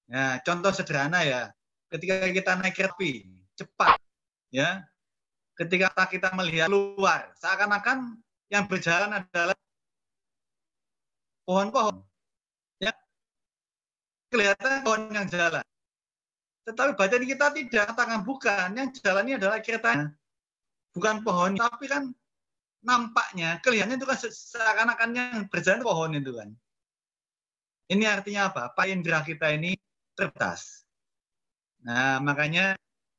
Nah, contoh sederhana ya, ketika kita naik kereta cepat, ya, ketika kita melihat luar, seakan-akan yang berjalan adalah pohon-pohon. Ya, kelihatan pohon yang jalan. Tetapi badan kita tidak, tangan bukan. Yang jalannya adalah kereta Bukan pohon. Tapi kan nampaknya, kelihatannya itu kan seakan-akan yang berjalan pohon itu kan. Ini artinya apa? Pak kita ini terbatas. Nah, makanya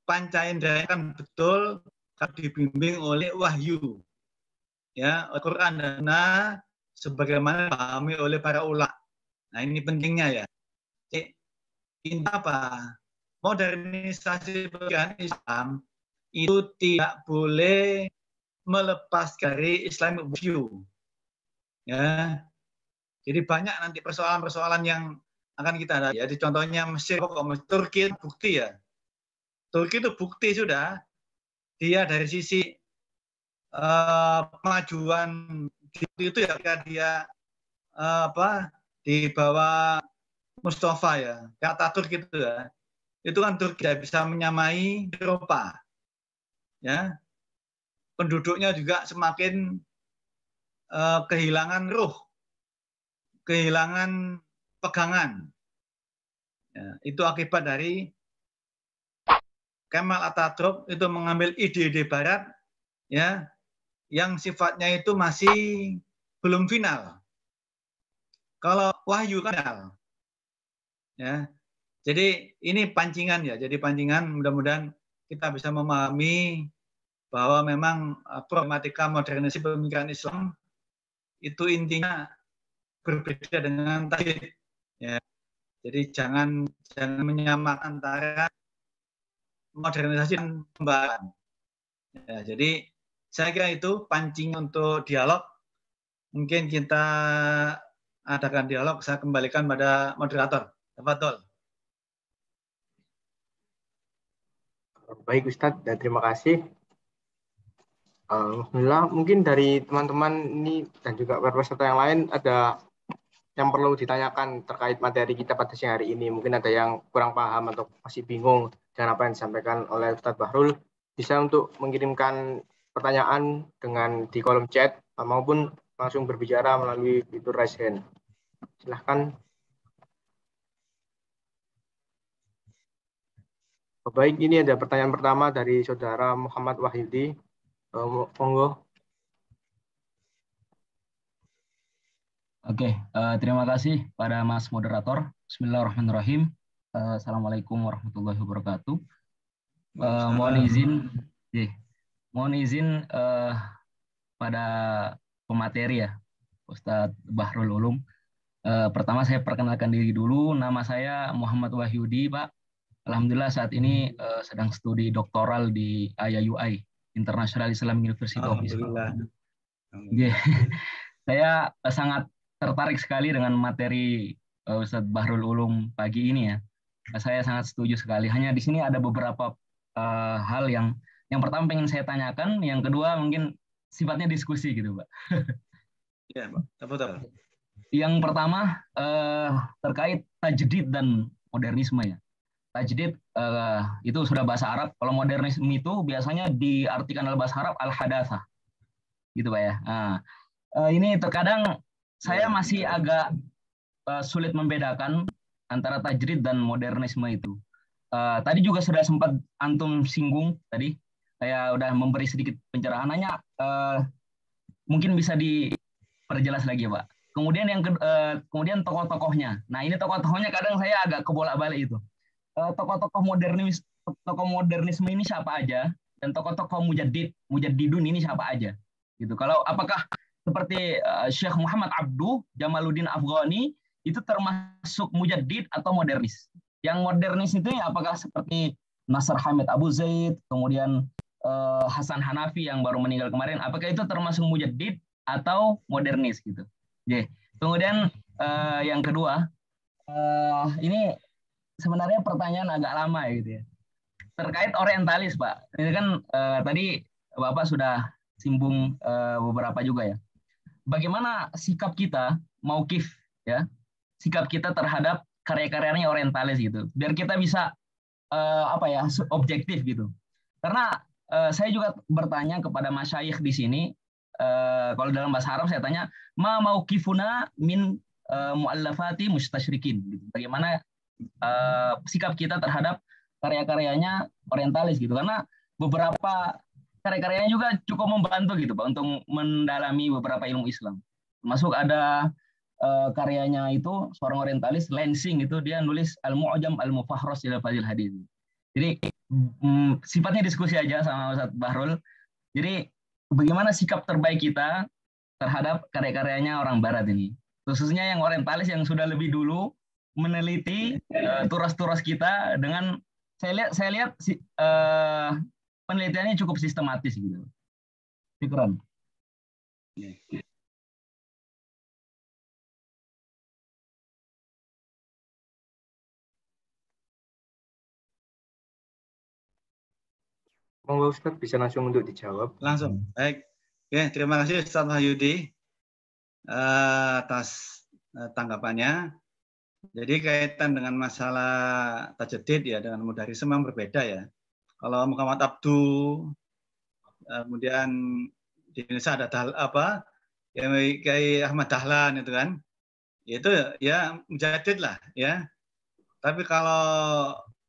panca indera kan betul kalau dibimbing oleh wahyu. Ya, Al-Quran dan sebagaimana dipahami oleh para ulama. Nah, ini pentingnya ya. ini apa? modernisasi pemikiran Islam itu tidak boleh melepas dari Islam view. Ya. Jadi banyak nanti persoalan-persoalan yang akan kita ada. Jadi contohnya Mesir, Turki bukti ya. Turki itu bukti sudah. Dia dari sisi uh, itu ya dia uh, apa di bawah Mustafa ya, kata Turki itu ya itu kan Turki tidak bisa menyamai Eropa. Ya. Penduduknya juga semakin eh, kehilangan ruh, kehilangan pegangan. Ya, itu akibat dari Kemal Atatürk itu mengambil ide-ide barat ya yang sifatnya itu masih belum final. Kalau Wahyu kan Ya, jadi ini pancingan ya. Jadi pancingan mudah-mudahan kita bisa memahami bahwa memang eh, problematika modernisasi pemikiran Islam itu intinya berbeda dengan tadi. Ya. Jadi jangan jangan menyamakan antara modernisasi dan pembaharan. Ya, jadi saya kira itu pancing untuk dialog. Mungkin kita adakan dialog, saya kembalikan pada moderator. Tol? Baik Ustadz, dan terima kasih. Eh, Alhamdulillah, mungkin dari teman-teman ini dan juga para peserta yang lain ada yang perlu ditanyakan terkait materi kita pada siang hari ini. Mungkin ada yang kurang paham atau masih bingung dengan apa yang disampaikan oleh Ustadz Bahrul. Bisa untuk mengirimkan pertanyaan dengan di kolom chat eh, maupun langsung berbicara melalui fitur raise hand. Silahkan Oh, baik, ini ada pertanyaan pertama dari saudara Muhammad Wahyudi. Eh, monggo. Oke, eh, terima kasih pada Mas Moderator. Bismillahirrahmanirrahim. Eh, assalamualaikum warahmatullahi wabarakatuh. mohon izin, yeah, mohon izin uh, pada pemateri ya, Ustadz Bahrul Ulum. Uh, pertama saya perkenalkan diri dulu, nama saya Muhammad Wahyudi, Pak. Alhamdulillah saat ini uh, sedang studi doktoral di IAUI, International Islam University of Islam. Alhamdulillah. Iya. Saya eh, sangat tertarik sekali dengan materi uh, eh, Ustaz Bahrul Ulum pagi ini ya. Saya sangat setuju sekali. Hanya di sini ada beberapa uh, hal yang yang pertama ingin saya tanyakan, yang kedua mungkin sifatnya diskusi gitu, Pak. Iya, Pak. apa Yang pertama uh, terkait tajdid dan modernisme ya tajdid uh, itu sudah bahasa Arab. Kalau modernisme itu biasanya diartikan dalam bahasa Arab al-hadatha. Gitu Pak ya. Nah, uh, ini terkadang saya masih agak uh, sulit membedakan antara tajdid dan modernisme itu. Uh, tadi juga sudah sempat antum singgung tadi saya udah memberi sedikit pencerahan hanya uh, mungkin bisa diperjelas lagi Pak. Kemudian yang uh, kemudian tokoh-tokohnya. Nah, ini tokoh-tokohnya kadang saya agak kebolak-balik itu. Eh, tokoh-tokoh modernis tokoh modernisme ini siapa aja dan tokoh-tokoh mujadid mujadidun ini siapa aja gitu kalau apakah seperti eh, Syekh Muhammad Abdu Jamaluddin Afghani itu termasuk mujadid atau modernis yang modernis itu ya apakah seperti Nasr Hamid Abu Zaid kemudian eh, Hasan Hanafi yang baru meninggal kemarin apakah itu termasuk mujadid atau modernis gitu yeah. kemudian yang kedua ini sebenarnya pertanyaan agak lama ya gitu ya. Terkait orientalis, Pak. Ini kan eh, tadi Bapak sudah simbung eh, beberapa juga ya. Bagaimana sikap kita, mau kif ya, sikap kita terhadap karya-karyanya orientalis gitu. Biar kita bisa eh, apa ya, objektif gitu. Karena eh, saya juga bertanya kepada masyayikh di sini, eh, kalau dalam bahasa Arab saya tanya, "Ma mau kifuna min eh, mu'allafati mustasyrikin." Gitu. Bagaimana uh, sikap kita terhadap karya-karyanya orientalis gitu karena beberapa karya-karyanya juga cukup membantu gitu Pak untuk mendalami beberapa ilmu Islam. Masuk ada uh, karyanya itu seorang orientalis Lansing itu dia nulis Al-Mu'jam Al-Mufahros ila Fadil Hadis. Jadi mm, sifatnya diskusi aja sama Ustaz Bahrul. Jadi bagaimana sikap terbaik kita terhadap karya-karyanya orang Barat ini, khususnya yang orientalis yang sudah lebih dulu meneliti uh, turas-turas kita dengan saya lihat saya lihat uh, penelitiannya cukup sistematis gitu. Pikiran. Monggo Ustaz bisa langsung untuk dijawab. Langsung. Baik. Oke, terima kasih Ustaz Wahyudi uh, atas uh, tanggapannya. Jadi kaitan dengan masalah tajedid ya dengan mudarisme memang berbeda ya. Kalau Muhammad Abdu kemudian di Indonesia ada Dahl, apa yang kayak Ahmad Dahlan itu kan. Ya itu ya mujadid lah ya. Tapi kalau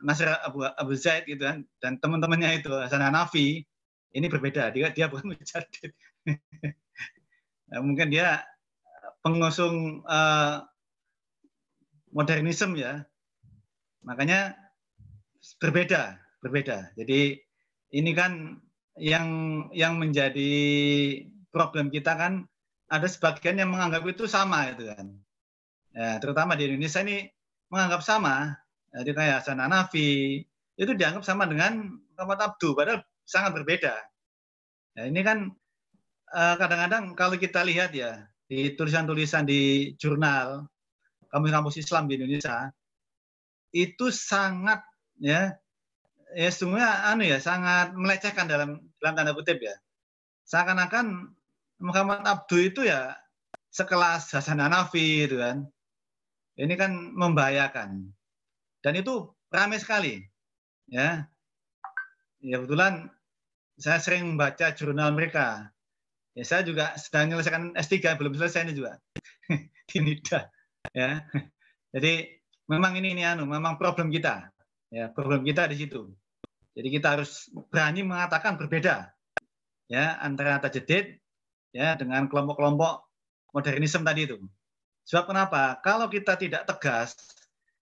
Nasir Abu, Abu Zaid gitu kan dan teman-temannya itu Hasan Hanafi ini berbeda. Dia dia bukan mujadid. Ya, mungkin dia pengusung uh, modernisme ya. Makanya berbeda, berbeda. Jadi ini kan yang yang menjadi problem kita kan ada sebagian yang menganggap itu sama itu kan. Ya, terutama di Indonesia ini menganggap sama. Ya, jadi kayak Hasan Hanafi itu dianggap sama dengan Muhammad Abdu, padahal sangat berbeda. Nah, ini kan eh, kadang-kadang kalau kita lihat ya di tulisan-tulisan di jurnal kampus-kampus Islam di Indonesia itu sangat ya ya semuanya anu ya sangat melecehkan dalam dalam tanda kutip ya seakan-akan Muhammad Abdu itu ya sekelas Hasan Hanafi itu kan ini kan membahayakan dan itu ramai sekali ya ya kebetulan saya sering membaca jurnal mereka ya saya juga sedang menyelesaikan S3 belum selesai ini juga di NIDA ya jadi memang ini ini anu memang problem kita ya problem kita di situ jadi kita harus berani mengatakan berbeda ya antara tajedid ya dengan kelompok-kelompok modernisme tadi itu sebab kenapa kalau kita tidak tegas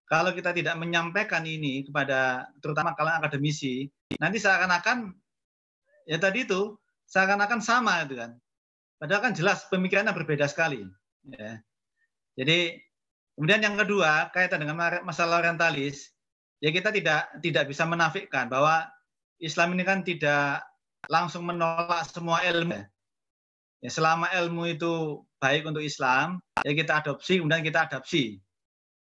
kalau kita tidak menyampaikan ini kepada terutama kalangan akademisi nanti seakan-akan ya tadi itu seakan-akan sama itu kan padahal kan jelas pemikirannya berbeda sekali ya. Jadi Kemudian yang kedua kaitan dengan masalah orientalis, ya kita tidak tidak bisa menafikan bahwa Islam ini kan tidak langsung menolak semua ilmu. Ya, selama ilmu itu baik untuk Islam, ya kita adopsi, kemudian kita adopsi.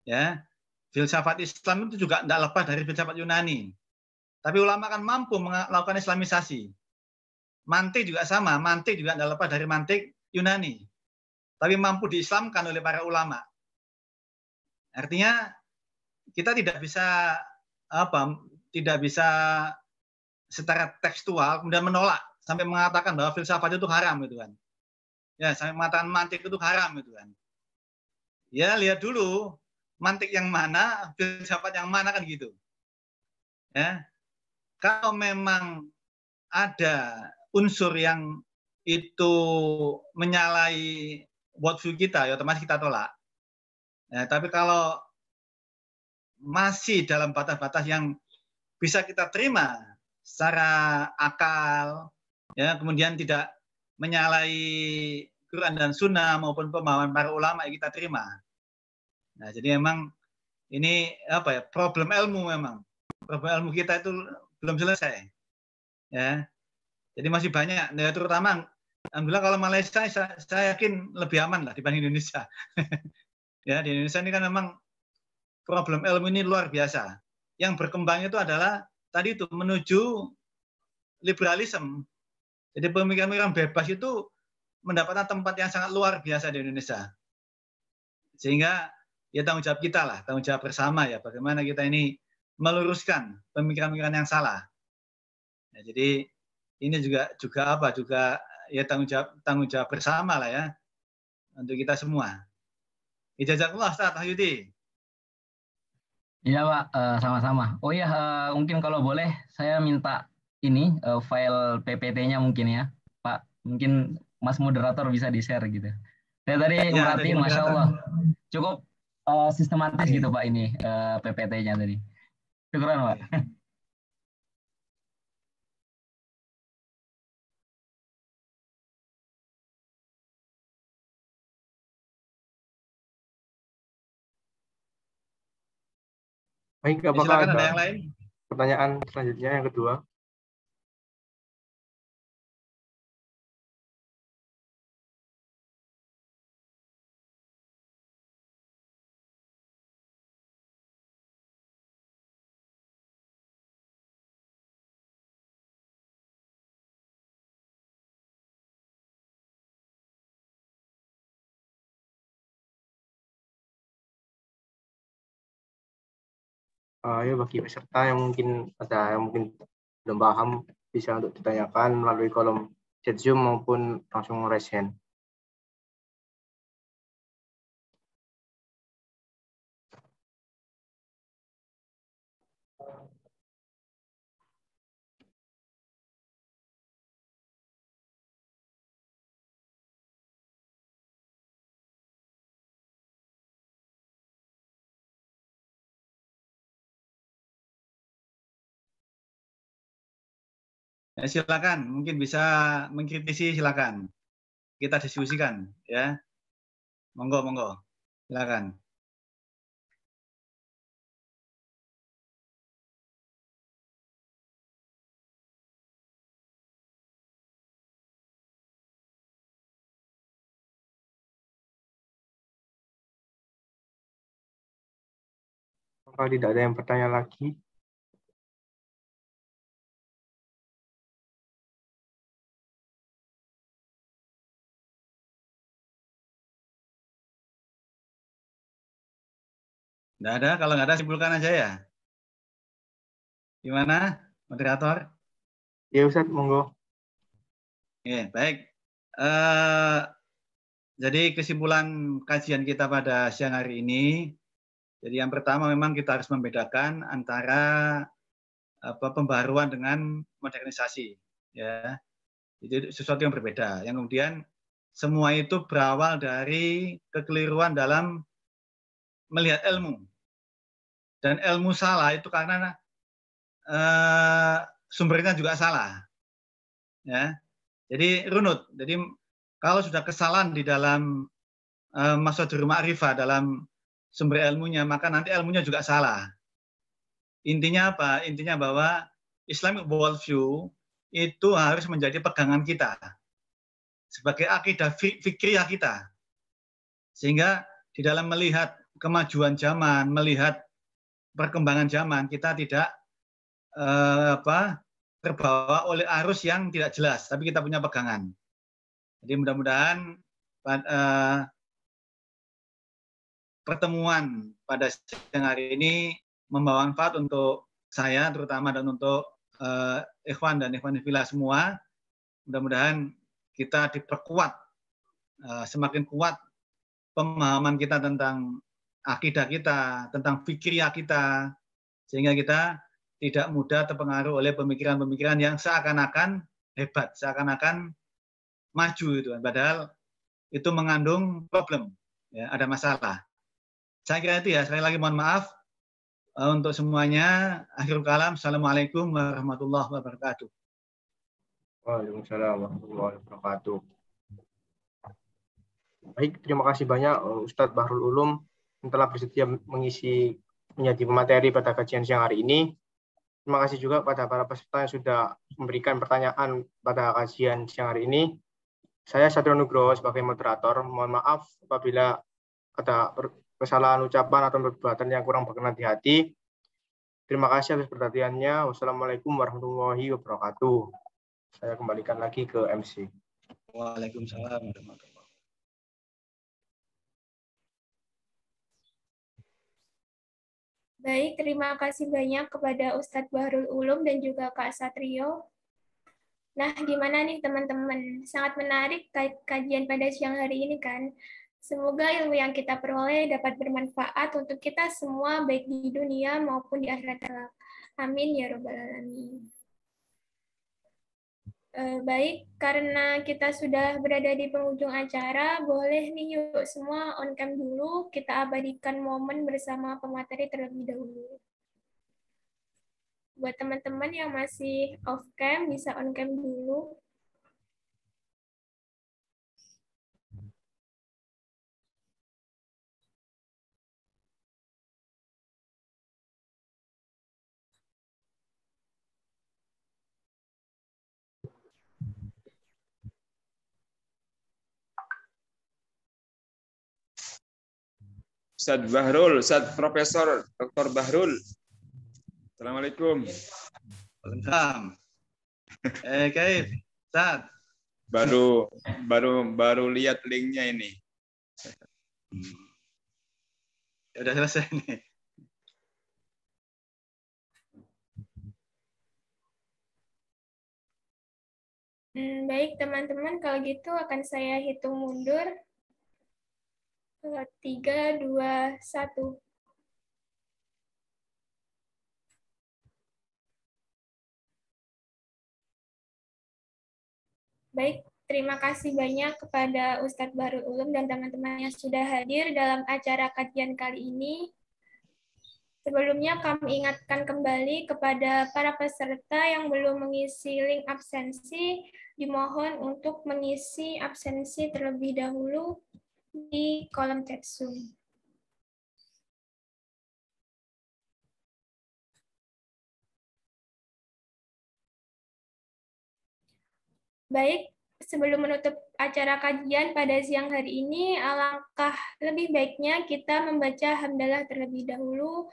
Ya, filsafat Islam itu juga tidak lepas dari filsafat Yunani. Tapi ulama kan mampu melakukan Islamisasi. Mantik juga sama, mantik juga tidak lepas dari mantik Yunani. Tapi mampu diislamkan oleh para ulama. Artinya kita tidak bisa apa tidak bisa secara tekstual kemudian menolak sampai mengatakan bahwa filsafat itu haram gitu kan. Ya, sampai mengatakan mantik itu haram gitu kan. Ya, lihat dulu mantik yang mana, filsafat yang mana kan gitu. Ya. Kalau memang ada unsur yang itu menyalahi worldview kita, ya otomatis kita tolak. Nah, tapi kalau masih dalam batas-batas yang bisa kita terima secara akal, ya kemudian tidak menyalahi Quran dan Sunnah maupun pemahaman para ulama yang kita terima. Nah, jadi memang ini apa ya problem ilmu memang problem ilmu kita itu belum selesai, ya. Jadi masih banyak, ya, terutama Alhamdulillah kalau Malaysia saya, saya yakin lebih aman lah dibanding Indonesia. Ya, di Indonesia ini kan memang problem ilmu ini luar biasa. Yang berkembang itu adalah tadi itu menuju liberalisme. Jadi pemikiran-pemikiran bebas itu mendapatkan tempat yang sangat luar biasa di Indonesia. Sehingga ya tanggung jawab kita lah, tanggung jawab bersama ya bagaimana kita ini meluruskan pemikiran-pemikiran yang salah. Ya, jadi ini juga juga apa juga ya tanggung jawab tanggung jawab bersama lah ya untuk kita semua. Ijazakallah Ustaz Yudi. Iya Pak, eh, sama-sama. Oh iya, eh, mungkin kalau boleh saya minta ini eh, file PPT-nya mungkin ya, Pak. Mungkin Mas moderator bisa di-share gitu. Saya tadi ya, merhatiin, Masya Allah. Cukup uh, sistematis iya. gitu Pak ini uh, PPT-nya tadi. Syukuran Pak. Ya. Baik, ya, apakah ada, ada yang lain? pertanyaan selanjutnya yang kedua? uh, ya bagi peserta yang mungkin ada yang mungkin belum paham bisa untuk ditanyakan melalui kolom chat Zoom maupun langsung raise hand. Ya, silakan, mungkin bisa mengkritisi silakan. Kita diskusikan ya. Monggo, monggo. Silakan. Kalau tidak ada yang bertanya lagi, Nggak ada? Kalau nggak ada, simpulkan aja ya. Gimana, moderator? Ya, Ustaz, monggo. Oke, baik. Uh, jadi kesimpulan kajian kita pada siang hari ini, jadi yang pertama memang kita harus membedakan antara apa, pembaruan dengan modernisasi. Ya, itu sesuatu yang berbeda. Yang kemudian semua itu berawal dari kekeliruan dalam melihat ilmu. Dan ilmu salah itu karena uh, sumbernya juga salah. Ya. Jadi runut. Jadi kalau sudah kesalahan di dalam di eh, rumah arifah dalam sumber ilmunya, maka nanti ilmunya juga salah. Intinya apa? Intinya bahwa Islamic worldview itu harus menjadi pegangan kita sebagai akidah fikriyah kita. Sehingga di dalam melihat kemajuan zaman, melihat perkembangan zaman, kita tidak eh, apa terbawa oleh arus yang tidak jelas, tapi kita punya pegangan. Jadi mudah-mudahan eh, pertemuan pada siang hari ini membawa manfaat untuk saya terutama dan untuk eh, Ikhwan dan Ikhwan Villa semua. Mudah-mudahan kita diperkuat, eh, semakin kuat pemahaman kita tentang akidah kita, tentang fikirnya kita, sehingga kita tidak mudah terpengaruh oleh pemikiran-pemikiran yang seakan-akan hebat, seakan-akan maju itu Padahal itu mengandung problem, ya, ada masalah. Saya kira itu ya, sekali lagi mohon maaf eh, untuk semuanya. Akhirul kalam, Assalamualaikum warahmatullahi wabarakatuh. Waalaikumsalam warahmatullahi wabarakatuh. Baik, terima kasih banyak eh, Ustadz Bahrul Ulum telah bersedia mengisi menjadi pemateri pada kajian siang hari ini. Terima kasih juga pada para peserta yang sudah memberikan pertanyaan pada kajian siang hari ini. Saya Satrio Nugroho sebagai moderator. Mohon maaf apabila ada kesalahan ucapan atau perbuatan yang kurang berkenan di hati. Terima kasih atas perhatiannya. Wassalamualaikum warahmatullahi wabarakatuh. Saya kembalikan lagi ke MC. Waalaikumsalam warahmatullahi wabarakatuh. Baik, terima kasih banyak kepada Ustadz Bahrul Ulum dan juga Kak Satrio. Nah, gimana nih teman-teman? Sangat menarik kajian pada siang hari ini kan. Semoga ilmu yang kita peroleh dapat bermanfaat untuk kita semua baik di dunia maupun di akhirat Amin ya robbal alamin. Eh, baik, karena kita sudah berada di penghujung acara, boleh nih yuk semua on cam dulu, kita abadikan momen bersama pemateri terlebih dahulu. Buat teman-teman yang masih off cam, bisa on cam dulu. Ustaz Bahrul, Ustaz Profesor Dr. Bahrul. Assalamualaikum. Waalaikumsalam. Eh, Kaif, Ustaz. Baru baru baru lihat linknya ini. Ya udah selesai nih. Hmm, baik teman-teman, kalau gitu akan saya hitung mundur tiga dua satu Baik, terima kasih banyak kepada Ustadz Barul Ulum dan teman-teman yang sudah hadir dalam acara kajian kali ini. Sebelumnya kami ingatkan kembali kepada para peserta yang belum mengisi link absensi, dimohon untuk mengisi absensi terlebih dahulu di kolom chat Zoom. Baik, sebelum menutup acara kajian pada siang hari ini, alangkah lebih baiknya kita membaca hamdalah terlebih dahulu.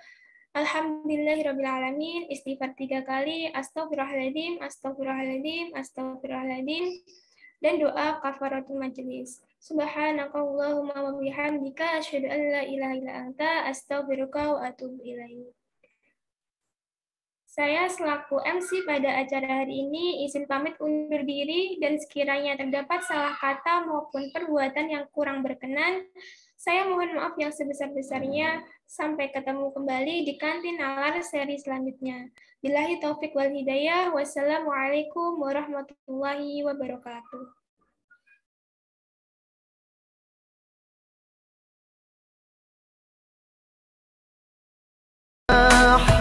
Alhamdulillahirrahmanirrahim, istighfar tiga kali, astagfirullahaladzim, astagfirullahaladzim, astagfirullahaladzim, dan doa kafaratul majelis. Subhanakallahumma wa bihamdika asyhadu an la ilaha illa anta astaghfiruka wa atubu ilaik. Saya selaku MC pada acara hari ini izin pamit undur diri dan sekiranya terdapat salah kata maupun perbuatan yang kurang berkenan, saya mohon maaf yang sebesar-besarnya. Sampai ketemu kembali di kantin alar seri selanjutnya. Bilahi taufik wal hidayah. Wassalamualaikum warahmatullahi wabarakatuh. أحد